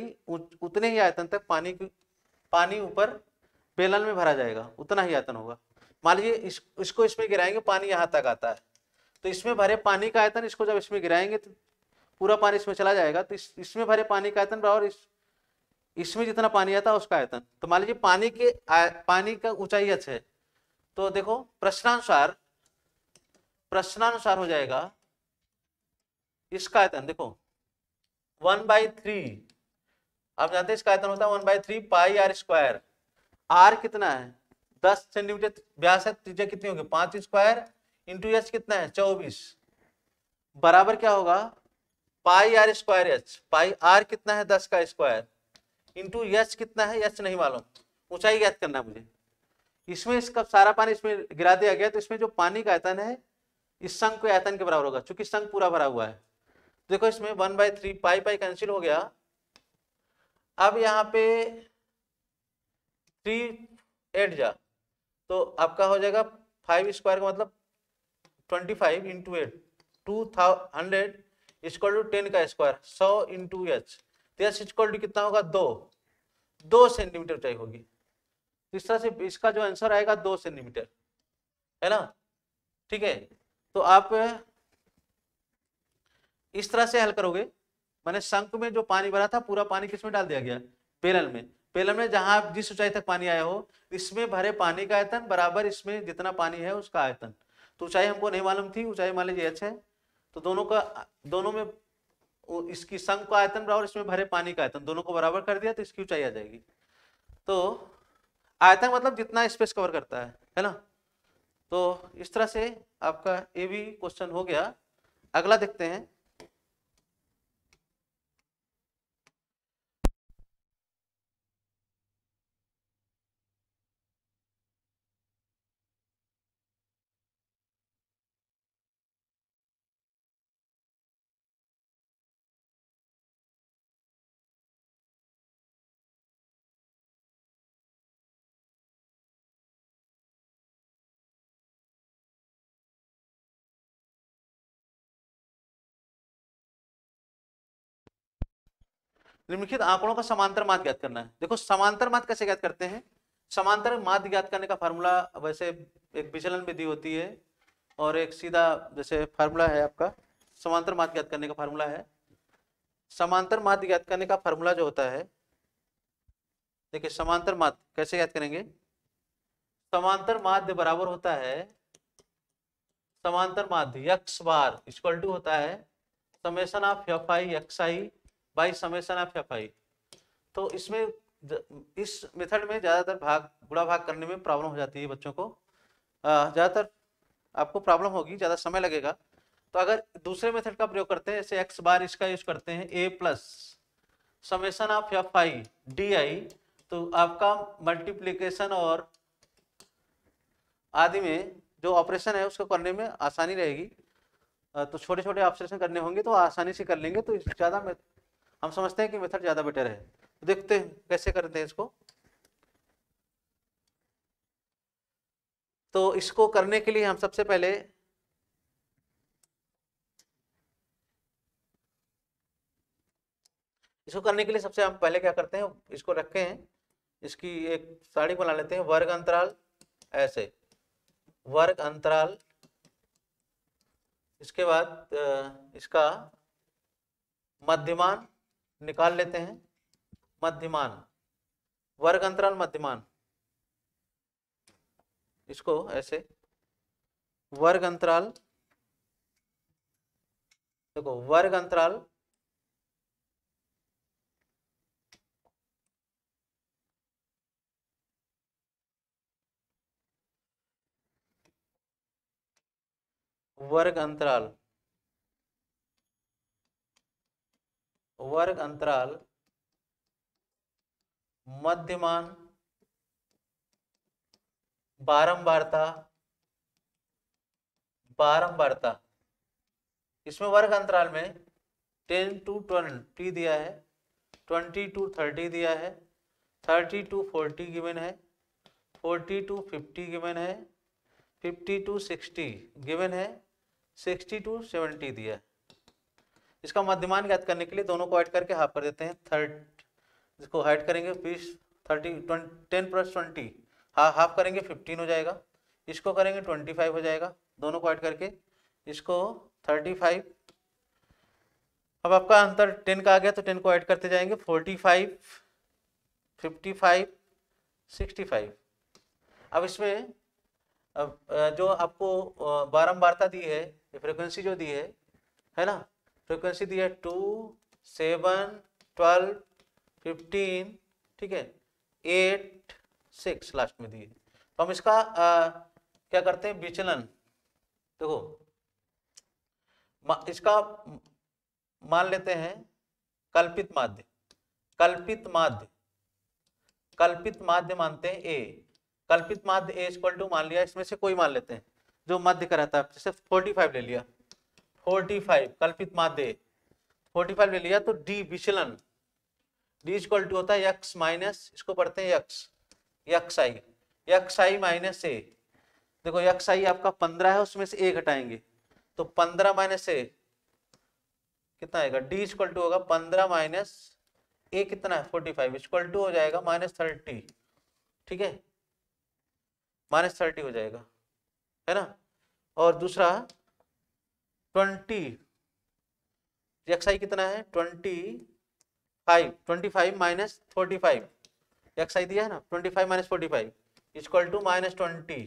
उतने ही आयतन तक पानी पानी ऊपर बेलन में भरा जाएगा उतना ही आयतन होगा मान लीजिए इस, इसको इसमें गिराएंगे पानी यहाँ तक आता है तो इसमें भरे पानी का आयतन इसको जब इसमें गिराएंगे तो पूरा पानी इसमें चला जाएगा तो इस, इसमें भरे पानी का आयतन बराबर इस इसमें जितना पानी आता है उसका आयतन तो मान लीजिए पानी के पानी का ऊंचाई एच है तो देखो प्रश्नानुसार प्रश्नानुसार हो जाएगा इसका आयतन देखो वन बाई थ्री आप जानते हैं इसका आयतन होता है one by three pi are square r कितना है दस सेंटीमीटर व्यास है त्रिज्या कितनी होगी पांच स्क्वायर इंटू एच कितना है चौबीस बराबर क्या होगा pi are square h pi r कितना है दस का स्क्वायर इंटू यच कितना है यच नहीं मालूम ऊंचाई याद करना मुझे इसमें इसका सारा पानी इसमें गिरा दिया गया तो इसमें जो पानी का आयतन है इस संघ के आयतन के बराबर होगा चूंकि संघ पूरा भरा हुआ है देखो इसमें one by three pi pi cancel हो गया अब यहाँ पे थ्री एट जा तो आपका हो जाएगा फाइव स्क्वायर का मतलब twenty five into eight two hundred square two ten का स्क्वायर सौ इंटू एच तेरस इजक्वल टू कितना होगा दो दो सेंटीमीटर ऊंचाई होगी तो इस तरह से इसका जो आंसर आएगा दो सेंटीमीटर है ना ठीक है तो आप इस तरह से हल करोगे मैंने शंक में जो पानी भरा था पूरा पानी किसमें डाल दिया गया पेलन में पेलन में जहां जिस ऊंचाई तक पानी आया हो इसमें भरे पानी का आयतन बराबर इसमें जितना पानी है उसका आयतन तो ऊंचाई हमको नहीं मालूम थी ऊंचाई मान लीजिए अच्छा है तो दोनों का दोनों में इसकी संघ का आयतन बराबर इसमें भरे पानी का आयतन दोनों को बराबर कर दिया तो इसकी ऊंचाई आ जाएगी तो आयतन मतलब जितना स्पेस कवर करता है है ना तो इस तरह से आपका ए भी क्वेश्चन हो गया अगला देखते हैं निम्नलिखित आंकड़ों का समांतर माध्य ज्ञात करना है देखो समांतर माध्य कैसे ज्ञात करते हैं समांतर माध्य ज्ञात करने का फार्मूला वैसे एक विचलन विधि होती है और एक सीधा जैसे फार्मूला है आपका समांतर माध्य ज्ञात करने का फार्मूला है समांतर माध्य ज्ञात करने का फार्मूला जो होता है देखिए समांतर माध्य कैसे ज्ञात करेंगे समांतर माध्य बराबर होता है समांतर माध्य यक्स बार इक्वल टू होता है summation of F i x i by summation of F I तो इसमें इस मेथड में ज़्यादातर भाग बुरा भाग करने में प्रॉब्लम हो जाती है बच्चों को ज़्यादातर आपको प्रॉब्लम होगी ज़्यादा समय लगेगा तो अगर दूसरे मेथड का प्रयोग करते हैं जैसे एक्स बार इसका यूज करते हैं A plus summation of F I D i तो आपका मल्टीप्लीकेशन और आदि में जो ऑपरेशन है उसको करने में आसानी रहेगी तो छोटे छोटे ऑपरेशन करने होंगे तो आसानी से कर लेंगे तो ज़्यादा हम समझते हैं कि मेथड ज़्यादा बेटर है तो देखते हैं कैसे करते हैं इसको तो इसको करने के लिए हम सबसे पहले इसको करने के लिए सबसे हम पहले क्या करते हैं इसको रखे हैं इसकी एक साड़ी बना लेते हैं वर्ग अंतराल ऐसे वर्ग अंतराल इसके बाद इसका मध्यमान निकाल लेते हैं मध्यमान वर्ग अंतराल मध्यमान इसको ऐसे वर्ग अंतराल देखो वर्ग अंतराल वर्ग अंतराल वर्ग अंतराल मध्यमान बारंबारता बारंबारता इसमें वर्ग अंतराल में टेन टू ट्वेंटी दिया है ट्वेंटी टू थर्टी दिया है थर्टी टू फोर्टी गिवन है फोर्टी टू फिफ्टी गिवन है फिफ्टी टू सिक्सटी गिवन है सिक्सटी टू सेवेंटी दिया है इसका मध्यमान ज्ञात करने के लिए दोनों को ऐड करके हाफ कर देते हैं थर्ड इसको ऐड करेंगे बीस थर्टी टेन प्लस ट्वेंटी हाँ हाफ करेंगे फिफ्टीन हो जाएगा इसको करेंगे ट्वेंटी फाइव हो जाएगा दोनों को ऐड करके इसको थर्टी फाइव अब आपका अंतर टेन का आ गया तो टेन को ऐड करते जाएंगे forty five fifty five sixty five अब इसमें अब जो आपको बारम्बारता दी है फ्रिक्वेंसी जो दी है है ना फ्रिक्वेंसी दी है टू सेवन ट्वेल्व फिफ्टीन ठीक है एट सिक्स लास्ट में दिए तो हम इसका आ, क्या करते हैं विचलन देखो इसका मान लेते हैं कल्पित माध्य कल्पित माध्य कल्पित माध्य मानते हैं ए कल्पित माध्य ए इक्वल टू मान लिया इसमें से कोई मान लेते हैं जो मध्य का रहता है जैसे 45 ले लिया फोर्टी फाइव कल्पित माध्य फोर्टी फाइव ले लिया तो डी विचलन डी इज टू होता है यक्स माइनस इसको पढ़ते हैं X X I X I minus A देखो यक्स आई आपका पंद्रह है उसमें से ए घटाएंगे तो पंद्रह माइनस ए कितना आएगा डी इज टू होगा पंद्रह माइनस ए कितना है फोर्टी फाइव इजक्वल टू हो जाएगा माइनस थर्टी ठीक है माइनस थर्टी हो जाएगा है ना और दूसरा ट्वेंटी एक्स आई कितना है twenty five twenty five minus forty five X I दिया है ना twenty five minus forty five is equal to minus twenty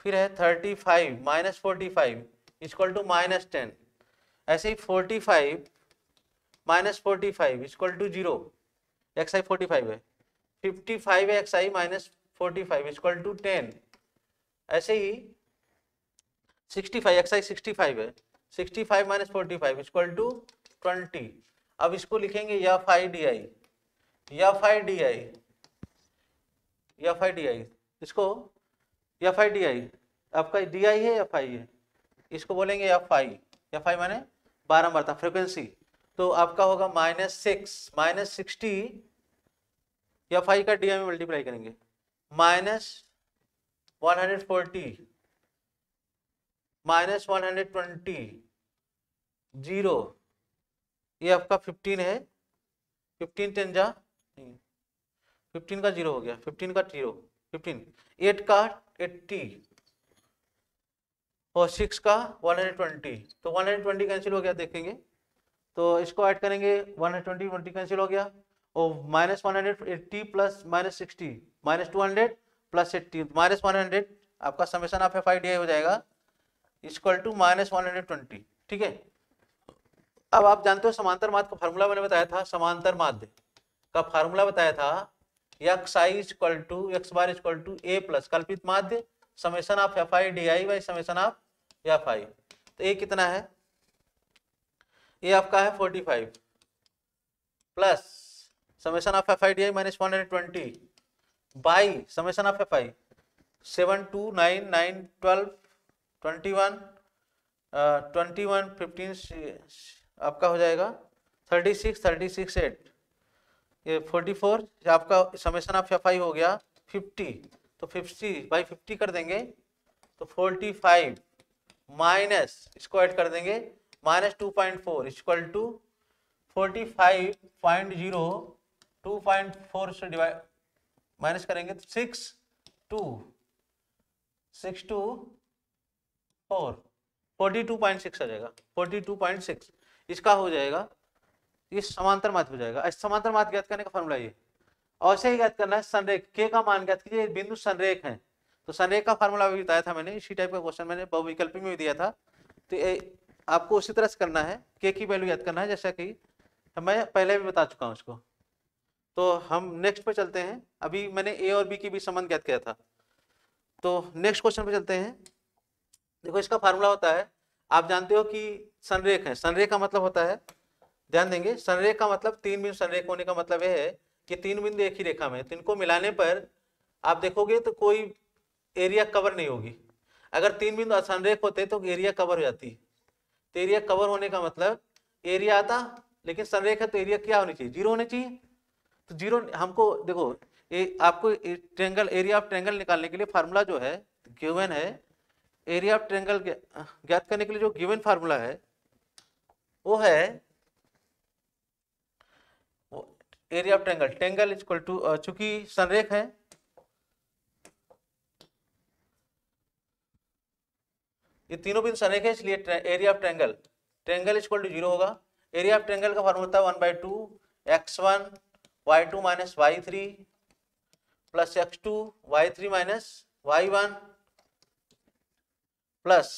फिर है thirty five minus forty five is equal to minus ten ऐसे ही forty five minus forty five is equal to zero X I forty five है fifty five है X I minus forty five is equal to ten ऐसे ही sixty five X I sixty five है sixty five minus forty five equal to twenty अब इसको लिखेंगे या five D I या फाइव डी आई या फाइव डी आई इसको या फाइव डी आई आपका डी आई है या फाइव है इसको बोलेंगे या फाइव या फाइव माने बारह था फ्रिक्वेंसी तो आपका होगा माइनस सिक्स माइनस सिक्सटी या फाइव का डी आई में मल्टीप्लाई करेंगे minus one hundred forty minus one hundred twenty zero ये आपका फिफ्टीन है फिफ्टीन टेन जा फिफ्टीन का जीरो हो गया फिफ्टीन का जीरो फिफ्टीन एट का एट्टी और सिक्स का वन हंड्रेड ट्वेंटी तो वन हंड्रेड ट्वेंटी कैंसिल हो गया देखेंगे तो इसको ऐड करेंगे one hundred twenty twenty cancel हो गया और minus one hundred eighty plus minus sixty minus two hundred plus eighty minus one hundred आपका समेसन आप एफ आई डी आई हो जाएगा equal to minus one hundred twenty ठीक है अब आप जानते हो समांतर माध्य का फार्मूला मैंने बताया था समांतर माध्य का फार्मूला बताया था X I equal to X bar equal to A plus कल्पित माध्य summation of F I D I by summation of F I तो ए कितना है ये आपका है forty five plus summation of F I D I minus one hundred twenty by summation of F I seven two nine nine twelve twenty one twenty one fifteen आपका हो जाएगा thirty six thirty six eight ये forty four आपका summation of F I हो गया fifty तो fifty by fifty कर देंगे तो फोर्टी फाइव माइनस इसको ऐड कर देंगे minus two point four equal to forty five point zero two point four से डिवाइड माइनस करेंगे तो six two six two four forty two point six आ जाएगा फोर्टी टू पॉइंट सिक्स इसका हो जाएगा ये समांतर माध्य हो जाएगा समांतर माध्य ज्ञात करने का फॉर्मूला ये ऐसे ही ज्ञात करना है संरेख के का मान ज्ञात कीजिए बिंदु संरेख है तो संरेख का फॉर्मूला भी बताया था मैंने इसी टाइप का क्वेश्चन मैंने बहुविकल्पी में भी दिया था तो ए, आपको उसी तरह से करना है के की वैल्यू याद करना है जैसा कि तो मैं पहले भी बता चुका हूँ उसको तो हम नेक्स्ट पे चलते हैं अभी मैंने ए और बी के बीच संबंध ज्ञात किया था तो नेक्स्ट क्वेश्चन पे चलते हैं देखो इसका फार्मूला होता है आप जानते हो कि सनरेख है सनरेख का मतलब होता है ध्यान देंगे सनरेख का मतलब तीन बिंदु सनरेख होने का मतलब यह है कि तीन बिंदु एक ही रेखा में तो इनको मिलाने पर आप देखोगे तो कोई एरिया कवर नहीं होगी अगर तीन बिंदु सनरेख होते तो एरिया कवर हो जाती तो एरिया कवर होने का मतलब एरिया आता लेकिन सनरेख है तो एरिया क्या होनी चाहिए जीरो होनी चाहिए तो जीरो हमको देखो ए, आपको ट्रेंगल एरिया ऑफ ट्रेंगल निकालने के लिए फार्मूला जो है क्यूएन है एरिया ऑफ ट्रेंगल ज्ञात करने के लिए जो गिवन फार्मूला है वो है area of triangle triangle is equal to चूंकि संरेख है ये तीनों बिंदु संरेख है इसलिए area of triangle triangle is equal to zero होगा एरिया ऑफ ट्रेंगल का formula one by two x one Y two minus Y three plus x two Y three minus Y one plus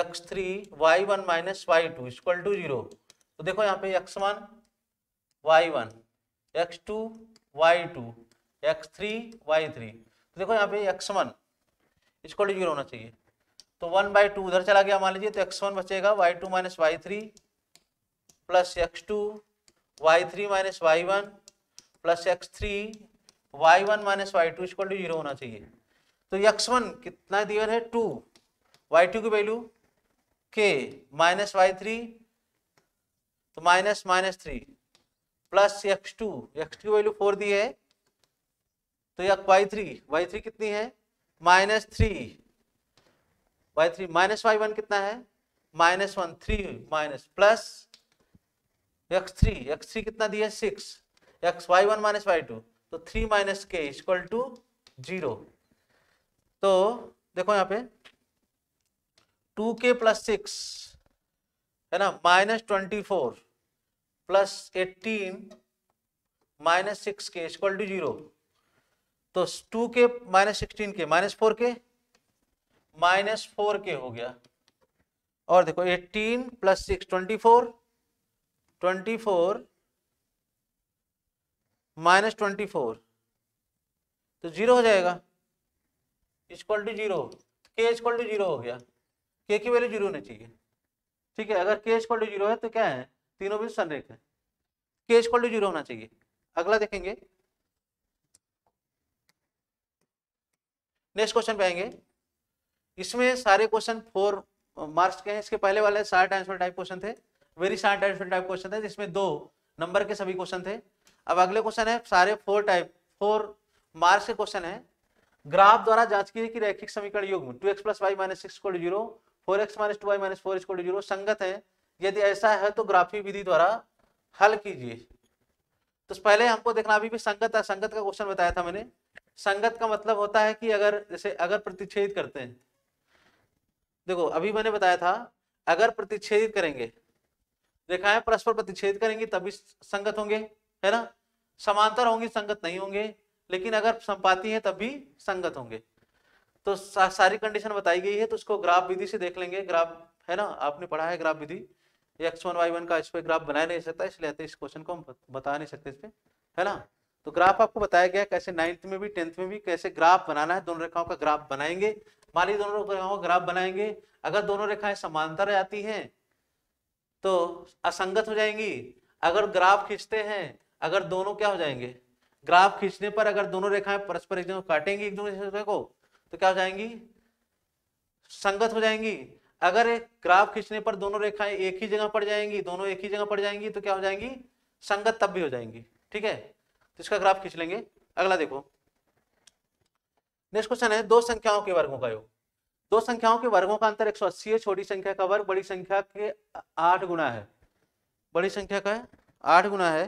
x three Y one minus Y two equal to zero तो देखो यहाँ पे X one Y one x two Y two x three Y three तो देखो यहाँ पे X one equal to zero होना चाहिए तो वन बाई टू उधर चला गया मान लीजिए तो एक्स वन बचेगा Y two minus Y three plus x two Y three minus Y one plus x three Y one minus Y two equal to zero होना चाहिए तो यक्स वन कितना दिवन है टू वाई टू की value के minus Y three तो minus minus three plus X two X की value four दी है तो यक वाई थ्री वाई थ्री कितनी है minus three Y three minus Y one कितना है minus one three minus plus x three X three कितना दिया six X Y one minus Y two तो three minus K equal to zero तो देखो यहाँ पे टू के प्लस सिक्स है ना minus twenty four plus eighteen minus six K equal to zero तो two K minus sixteen K minus four K minus four K हो गया और देखो eighteen plus six twenty four twenty four minus twenty four तो zero हो जाएगा equal to zero K is equal to zero हो गया के की वैल्यू जीरो होनी चाहिए ठीक है अगर के इक्वल टू जीरो है तो क्या है तीनों बिंदु संरेख है के इक्वल टू जीरो होना चाहिए अगला देखेंगे नेक्स्ट क्वेश्चन पे आएंगे इसमें सारे क्वेश्चन फोर मार्क्स के हैं इसके पहले वाले सारे टाइम्स में टाइप क्वेश्चन थे वेरी सारे टाइम्स में टाइप क्वेश्चन थे जिसमें दो नंबर के सभी क्वेश्चन थे अब अगले क्वेश्चन है सारे फोर टाइप फोर मार्क्स के क्वेश्चन है ग्राफ द्वारा जांच की कि रैखिक समीकरण योग two X plus Y minus six equal zero four X minus two Y minus four equal zero संगत है यदि ऐसा है तो ग्राफी विधि द्वारा हल कीजिए तो पहले हमको देखना अभी भी संगत है संगत का क्वेश्चन बताया था मैंने संगत का मतलब होता है कि अगर जैसे अगर प्रतिच्छेद करते हैं देखो अभी मैंने बताया था अगर प्रतिच्छेदित करेंगे देखा है परस्पर प्रतिच्छेद करेंगे तभी संगत होंगे है ना समांतर होंगे संगत नहीं होंगे लेकिन अगर संपाती है तब भी संगत होंगे तो सा, सारी कंडीशन बताई गई है तो उसको ग्राफ विधि से देख लेंगे ग्राफ है ना आपने पढ़ा है ग्राफ विधि एक्स वन वाई वन का इस पर ग्राफ बनाया नहीं सकता इसलिए इस क्वेश्चन को हम बता नहीं सकते इस पर है ना तो ग्राफ आपको बताया गया कैसे नाइन्थ में भी टेंथ में भी कैसे ग्राफ बनाना है दोनों रेखाओं का ग्राफ बनाएंगे मान दोनों रेखाओं का ग्राफ बनाएंगे अगर दोनों रेखाएं समांतर आती हैं तो असंगत हो जाएंगी अगर ग्राफ खींचते हैं अगर दोनों क्या हो जाएंगे ग्राफ खींचने पर अगर दोनों रेखाएं परस्पर एक दूसरे काटेंगी एक दूसरे को तो क्या हो जाएंगी संगत हो जाएंगी अगर ग्राफ खींचने पर दोनों रेखाएं एक ही जगह पड़ जाएंगी दोनों एक ही जगह पड़ जाएंगी तो क्या हो जाएंगी संगत तब भी हो जाएंगी ठीक है तो इसका ग्राफ खींच लेंगे अगला देखो नेक्स्ट क्वेश्चन है दो संख्याओं के वर्गों का योग दो संख्याओं के वर्गों का अंतर 180 है छोटी संख्या का वर्ग बड़ी संख्या के आठ गुना है बड़ी संख्या का आठ गुना है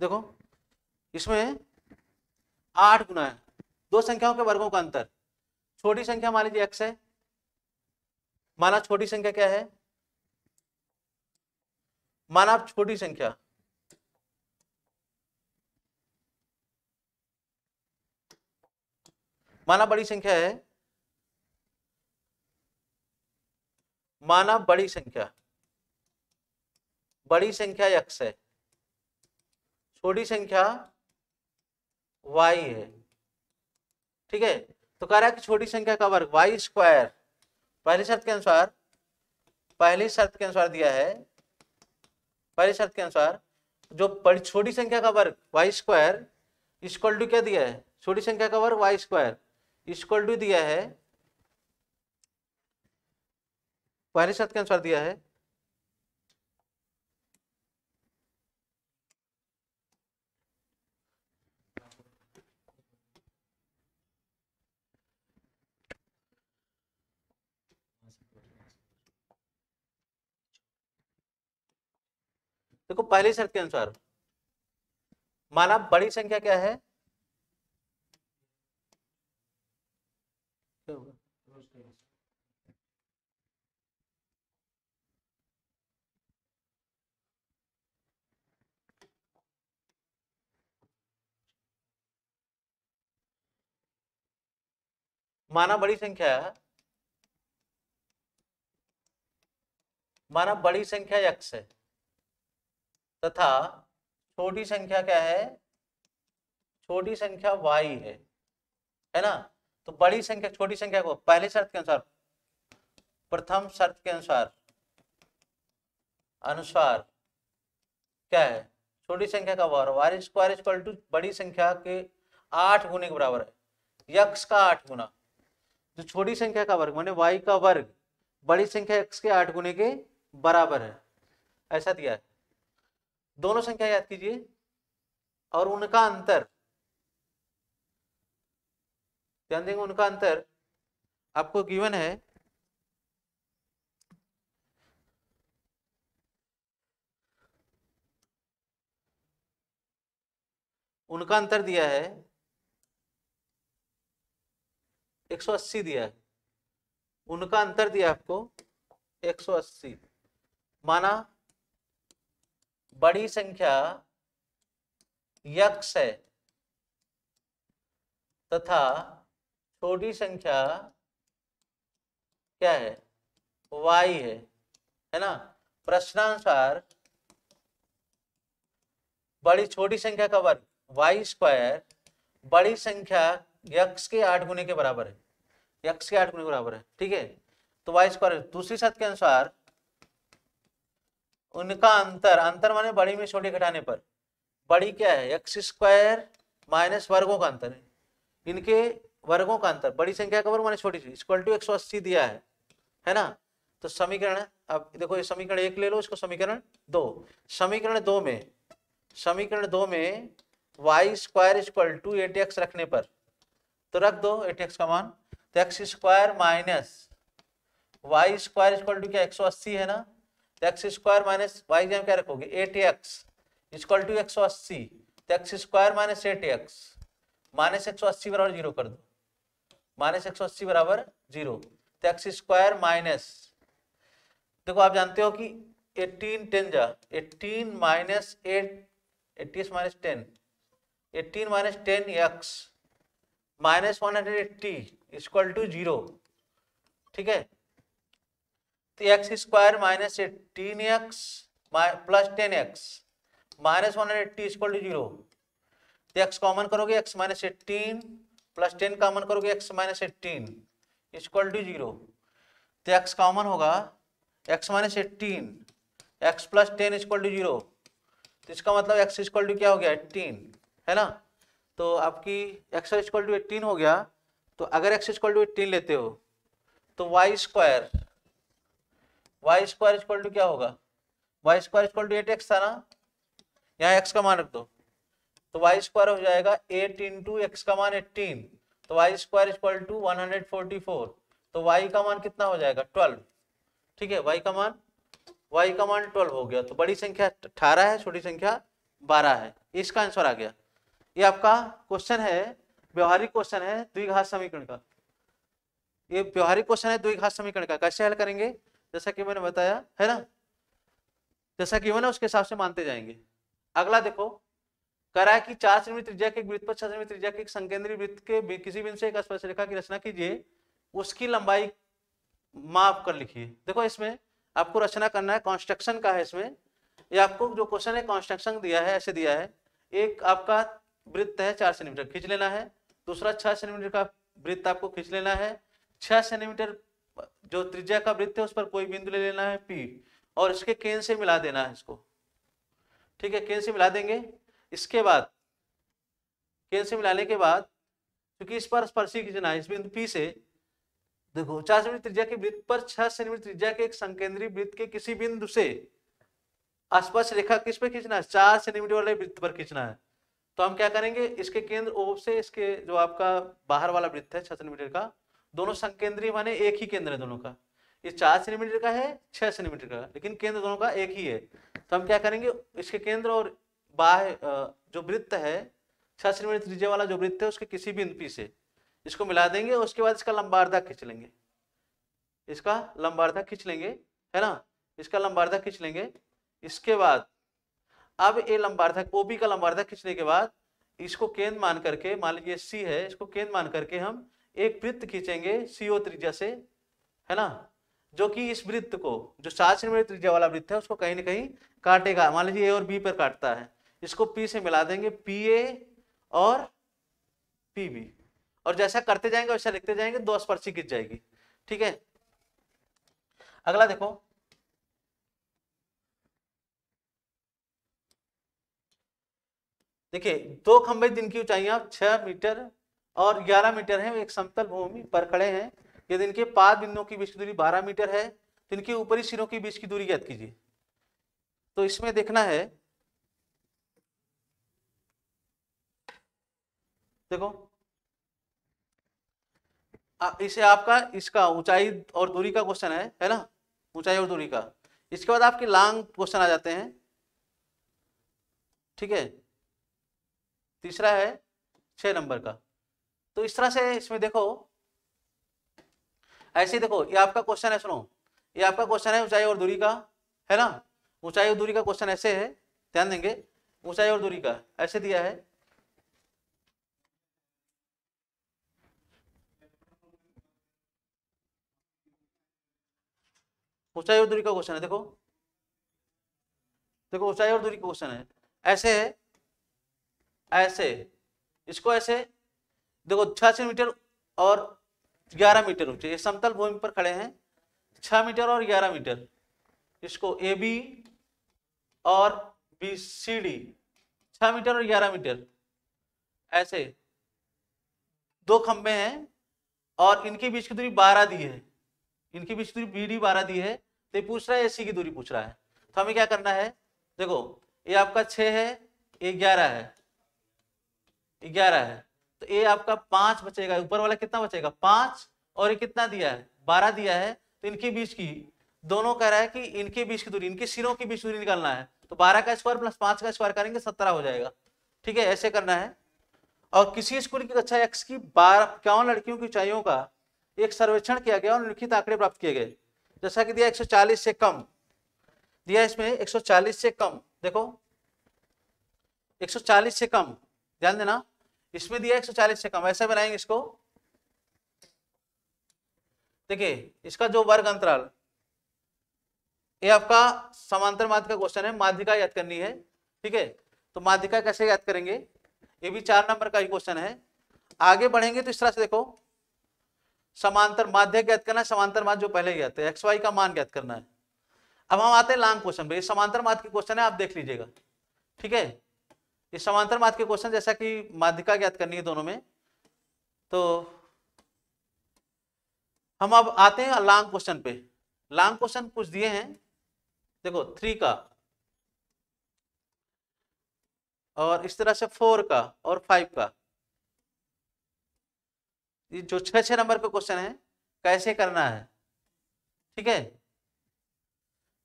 देखो इसमें आठ गुना है दो संख्याओं के वर्गों का अंतर छोटी संख्या मान लीजिए एक्स है माना छोटी संख्या क्या है माना आप छोटी संख्या माना बड़ी संख्या है माना बड़ी संख्या बड़ी संख्या एक्स है छोटी संख्या वाई है ठीक है तो कह रहा है कि छोटी संख्या का वर्ग वाई स्क्वायर पहली शर्त के अनुसार पहली शर्त के अनुसार दिया है पहली शर्त के अनुसार जो छोटी संख्या का वर्ग वाई स्क्वायर इक्वल टू क्या दिया है छोटी संख्या का वर्ग वाई स्क्वायर इक्वल टू दिया है पहली शर्त के अनुसार दिया है देखो पहली शर्त के अनुसार माना बड़ी संख्या क्या है माना बड़ी संख्या माना बड़ी संख्या यक्ष है तथा छोटी संख्या क्या है छोटी संख्या वाई है है ना तो बड़ी संख्या छोटी संख्या को पहली शर्त के अनुसार प्रथम शर्त के अनुसार अनुसार क्या है छोटी संख्या का वर वार स्क्वायर इक्वल टू बड़ी संख्या के आठ गुने के बराबर है यक्स का आठ गुना जो छोटी संख्या का वर्ग मैंने वाई का वर्ग बड़ी संख्या एक्स के आठ गुने के बराबर है ऐसा दिया है दोनों संख्या याद कीजिए और उनका अंतर ध्यान देंगे उनका अंतर आपको गिवन है उनका अंतर दिया है 180 दिया है उनका अंतर दिया आपको 180 माना बड़ी संख्या यक्ष है तथा छोटी संख्या क्या है वाई है है ना प्रश्नानुसार बड़ी छोटी संख्या का वर्ग वाई स्क्वायर बड़ी संख्या यक्ष के आठ गुने के बराबर है यक्ष के आठ गुने के बराबर है ठीक है तो वाई स्क्वायर दूसरी शर्त के अनुसार उनका अंतर अंतर माने बड़ी में छोटी घटाने पर बड़ी क्या है एक्स स्क्वायर माइनस वर्गों का अंतर है इनके वर्गों का अंतर बड़ी संख्या का वर्ग माने छोटी इक्वल टू एक सौ अस्सी दिया है है ना तो समीकरण अब देखो ये समीकरण एक ले लो इसको समीकरण दो समीकरण दो में समीकरण दो में Y square equal to eight X रखने पर तो रख दो एट एक्स का मान तो X square minus Y square equal to क्या एक सौ अस्सी है ना तो एक्स स्क्वायर माइनस वाई क्या रखोगे एट एक्स इजक्वल टू एक सौ अस्सी तो X square minus eight X minus एक सौ अस्सी बराबर जीरो कर दो माइनस एक सौ अस्सी बराबर जीरो तो एक्स स्क्वायर माइनस देखो आप जानते हो कि एटीन टेन जा eighteen minus eight eighteen minus ten eighteen minus ten X minus one hundred eighty is equal to zero ठीक है X square minus eighteen X plus ten X minus one hundred eighty equal to zero X common करोगे X minus eighteen plus ten common करोगे X minus eighteen equal to zero X common होगा X minus eighteen X plus ten equal to zero तो इसका मतलब x equal to क्या हो गया eighteen है ना तो आपकी एक्स इक्वल टू एट्टीन हो गया तो अगर एक्स इक्वल टू एट्टीन लेते हो तो Y square Y square equal to क्या होगा Y square equal to eight X था ना यहाँ एक्स का मान रख दो तो वाई स्क्वायर हो जाएगा एट इन टू एक्स का मान एट्टीन तो Y square equal to one hundred forty four तो वाई का मान कितना हो जाएगा ट्वेल्व ठीक है वाई का मान वाई का मान ट्वेल्व हो गया तो बड़ी संख्या अठारह है छोटी संख्या बारह है इसका आंसर आ गया ये आपका क्वेश्चन है व्यवहारिक क्वेश्चन है द्विघात समीकरण का ये व्यवहारिक क्वेश्चन है द्विघात समीकरण का कैसे हल करेंगे जैसा कि मैंने बताया है ना जैसा कि मैंने उसके हिसाब से मानते जाएंगे अगला देखो कराए कि चार सेमी त्रिज्या के वृत्त पर छह सेमी त्रिज्या के संकेंद्रीय वृत्त के किसी बिंदु से एक स्पर्श रेखा की रचना कीजिए उसकी लंबाई माप कर लिखिए देखो इसमें आपको रचना करना है कॉन्स्ट्रक्शन का है इसमें ये आपको जो क्वेश्चन है कॉन्स्ट्रक्शन दिया है ऐसे दिया है एक आपका वृत्त है चार सेंटीमीटर खींच लेना है दूसरा छह सेंटीमीटर का वृत्त आपको खींच लेना है छह सेंटीमीटर जो त्रिज्या का वृत्त है उस पर कोई बिंदु ले लेना है पी और इसके केंद्र से मिला देना है इसको ठीक है केंद्र से मिला देंगे इसके बाद केंद्र से मिलाने के बाद क्योंकि इस पर स्पर्शी खींचना है इस बिंदु पी से देखो चार सेंटीमीटर त्रिज्या के वृत्त पर छह सेंटीमीटर त्रिज्या के एक संकेंद्रीय वृत्त के किसी बिंदु से स्पर्श रेखा किस पर खींचना है चार सेंटीमीटर वाले वृत्त पर खींचना है तो हम क्या करेंगे इसके केंद्र ओ से इसके जो आपका बाहर वाला वृत्त है छह सेंटीमीटर का दोनों संकेंद्रीय माने एक ही केंद्र है दोनों का ये चार सेंटीमीटर का है छह सेंटीमीटर का लेकिन केंद्र दोनों का एक ही है तो हम क्या करेंगे इसके केंद्र और बाह्य जो वृत्त है छह सेंटीमीटर त्रिज्या वाला जो वृत्त है उसके किसी भी पी से इसको मिला देंगे उसके बाद इसका लंबार्धा खींच लेंगे इसका लंबार्धा खींच लेंगे है ना इसका लंबार्धा खींच लेंगे इसके बाद अब ये लंबार्धा ओबी का लंबार्धा खींचने के बाद इसको केंद्र मान करके मान लीजिए सी है इसको केंद्र मान करके हम एक वृत्त खींचेंगे सीओ त्रिज्या से है ना जो कि इस वृत्त को जो सात सेंटीमीटर त्रिज्या वाला वृत्त है उसको कहीं ना कहीं काटेगा मान लीजिए ए और बी पर काटता है इसको पी से मिला देंगे पी ए और पी बी और जैसा करते जाएंगे वैसा लिखते जाएंगे दो स्पर्शी खींच जाएगी ठीक है अगला देखो देखिए दो खंभे जिनकी ऊंचाइयां छह मीटर और 11 मीटर है एक समतल भूमि पर खड़े हैं यदि इनके पाद बिंदुओं के बीच की दूरी 12 मीटर है तो इनके ऊपरी सिरों के बीच की दूरी याद कीजिए तो इसमें देखना है देखो इसे आपका इसका ऊंचाई और दूरी का क्वेश्चन है है ना ऊंचाई और दूरी का इसके बाद आपके लॉन्ग क्वेश्चन आ जाते हैं ठीक है तीसरा है छह नंबर का तो इस तरह से इसमें देखो ऐसे देखो ये आपका क्वेश्चन है सुनो ये आपका क्वेश्चन है ऊंचाई और दूरी का है ना ऊंचाई और दूरी का क्वेश्चन ऐसे है ध्यान देंगे ऊंचाई और दूरी का ऐसे दिया है ऊंचाई और दूरी का क्वेश्चन है देखो देखो ऊंचाई और दूरी का क्वेश्चन है ऐसे है ऐसे इसको ऐसे देखो छह मीटर और ग्यारह मीटर ऊंचे ये समतल भूमि पर खड़े हैं छह मीटर और ग्यारह मीटर इसको ए बी और बी सी डी छह मीटर और ग्यारह मीटर ऐसे दो खंबे हैं और इनके बीच की दूरी बारह दी है इनके बीच की दूरी बी डी बारह दी है तो ये पूछ रहा है ए सी की दूरी पूछ रहा है तो हमें क्या करना है देखो ये आपका छः है ये ग्यारह है ग्यारह है तो ए आपका पांच बचेगा ऊपर वाला कितना बचेगा पांच और ये कितना दिया है बारह दिया है तो इनके बीच की दोनों कह रहा है कि इनके बीच की दूरी इनके सिरों के बीच दूरी निकालना है तो बारह का स्क्वायर प्लस पांच का स्क्वायर करेंगे सत्रह हो जाएगा ठीक है ऐसे करना है और किसी स्कूल की कक्षा एक्स की बारह क्यों लड़कियों की ऊंचाइयों का एक सर्वेक्षण किया गया और लिखित आंकड़े प्राप्त किए गए जैसा कि दिया 140 से कम दिया इसमें 140 से कम देखो 140 से कम ध्यान देना इसमें दिया चालीस से कम ऐसे बनाएंगे इसको देखिए इसका जो वर्ग अंतराल ये आपका समांतर माध्य का क्वेश्चन है माध्यिका याद करनी है ठीक है तो माध्यिका कैसे याद करेंगे ये भी चार नंबर का ही क्वेश्चन है आगे बढ़ेंगे तो इस तरह से देखो समांतर माध्य ज्ञात करना है समांतर माध्य जो पहले ज्ञात है एक्स वाई का मान ज्ञात करना है अब हम आते हैं लॉन्ग क्वेश्चन पे समांतर माध्य के क्वेश्चन है आप देख लीजिएगा ठीक है ये समांतर माध्य के क्वेश्चन जैसा कि माध्यिका ज्ञात करनी है दोनों में तो हम अब आते हैं लॉन्ग क्वेश्चन पे लॉन्ग क्वेश्चन कुछ दिए हैं देखो थ्री का और इस तरह से फोर का और फाइव का ये जो छह छह नंबर का क्वेश्चन है कैसे करना है ठीक है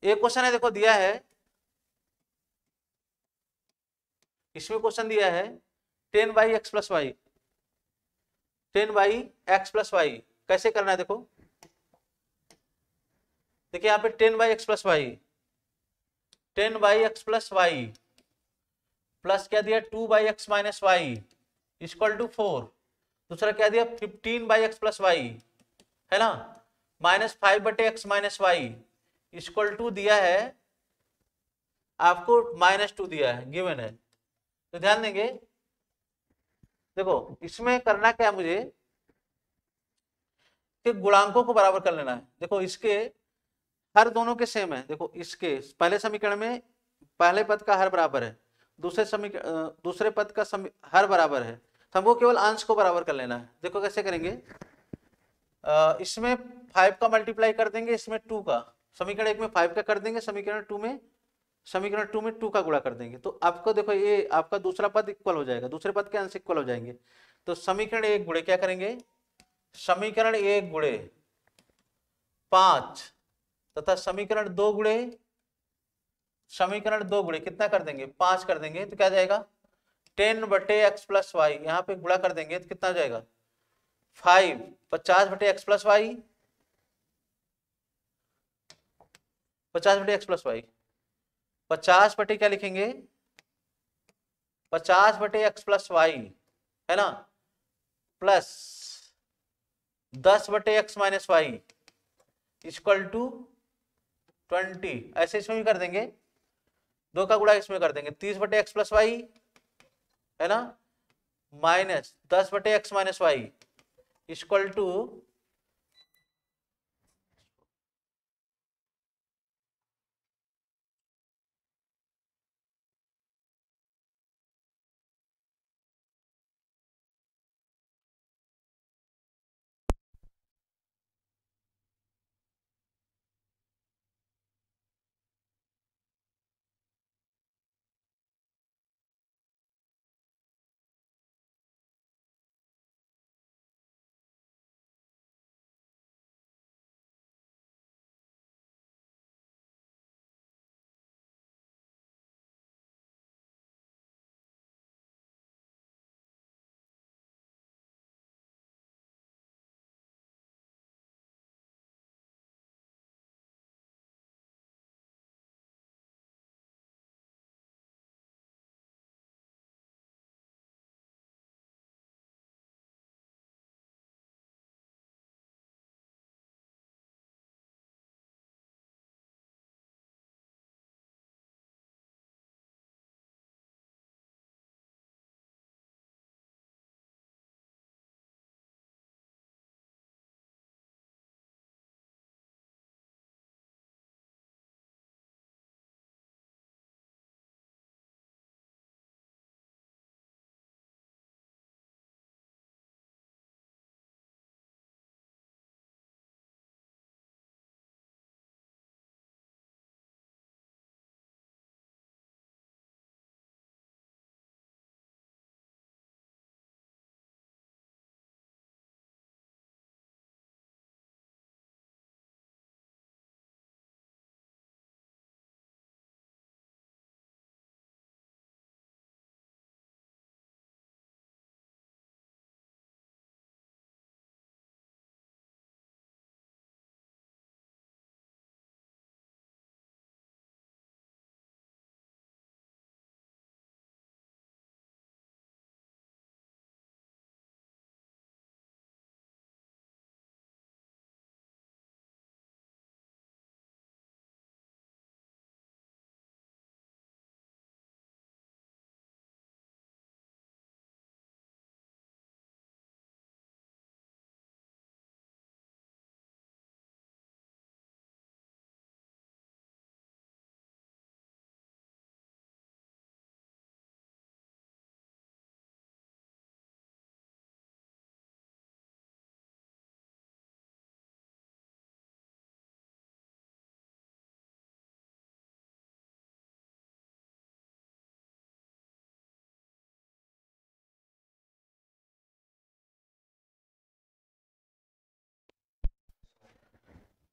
एक क्वेश्चन है देखो दिया है इसमें क्वेश्चन दिया है ten by X plus Y ten by X plus Y कैसे करना है देखो देखिए यहाँ पे ten by X plus Y ten by X plus Y plus क्या दिया two by X minus Y is equal to four दूसरा क्या दिया fifteen by X plus Y है ना माइनस फाइव बटे X minus Y is equal to दिया है आपको माइनस टू दिया है गिवन है तो ध्यान देंगे देखो इसमें करना क्या मुझे कि गुणांकों को बराबर कर लेना है देखो इसके हर दोनों के सेम है देखो इसके पहले समीकरण में पहले पद का हर बराबर है दूसरे समीकरण दूसरे पद का समी, हर बराबर है तो हमको केवल अंश को बराबर कर लेना है देखो कैसे करेंगे इसमें फाइव का मल्टीप्लाई कर देंगे इसमें टू का समीकरण एक में फाइव का कर देंगे समीकरण टू में समीकरण टू में टू का गुणा कर देंगे तो आपको देखो ये आपका दूसरा पद इक्वल हो जाएगा दूसरे पद के अंश इक्वल हो जाएंगे तो समीकरण एक गुड़े क्या करेंगे समीकरण एक गुड़े पांच तथा समीकरण दो गुड़े समीकरण दो गुड़े कितना कर देंगे पांच कर देंगे तो क्या जाएगा टेन बटे एक्स प्लस वाई यहाँ पे गुड़ा कर देंगे तो कितना हो जाएगा फाइव पचास बटे एक्स प्लस वाई पचास बटे एक्स प्लस वाई पचास बटे क्या लिखेंगे पचास बटे एक्स प्लस वाई है ना प्लस दस बटे X minus Y equal to twenty ऐसे इसमें भी कर देंगे दो का गुड़ा इसमें कर देंगे तीस बटे एक्स प्लस वाई है ना माइनस दस बटे X minus Y equal to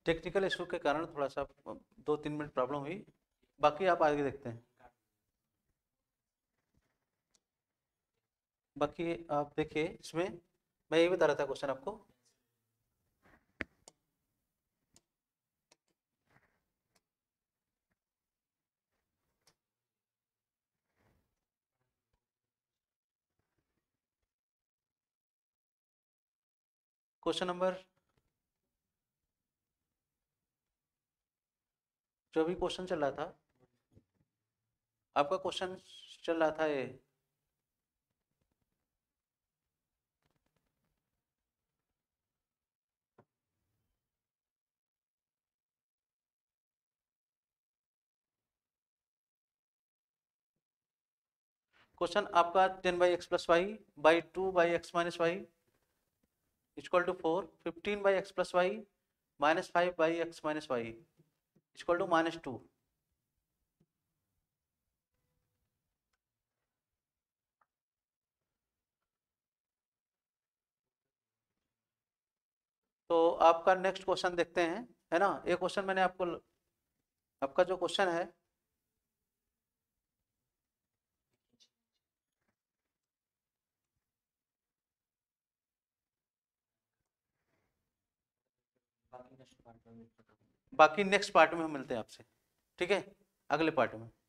technical issue के कारण थोड़ा सा दो तीन मिनट प्रॉब्लम हुई बाकी आप आगे देखते हैं बाकी आप देखिए इसमें मैं ये बता रहा था क्वेश्चन आपको क्वेश्चन नंबर जो भी क्वेश्चन चल रहा था आपका क्वेश्चन चल रहा था ये क्वेश्चन आपका ten by X plus Y by two by X minus Y is equal to four fifteen by X plus Y minus five by X minus Y equal to minus two तो आपका next question देखते हैं है ना ये question मैंने आपको आपका जो क्वेश्चन है बाकी नेक्स्ट पार्ट में हम मिलते हैं आपसे ठीक है अगले पार्ट में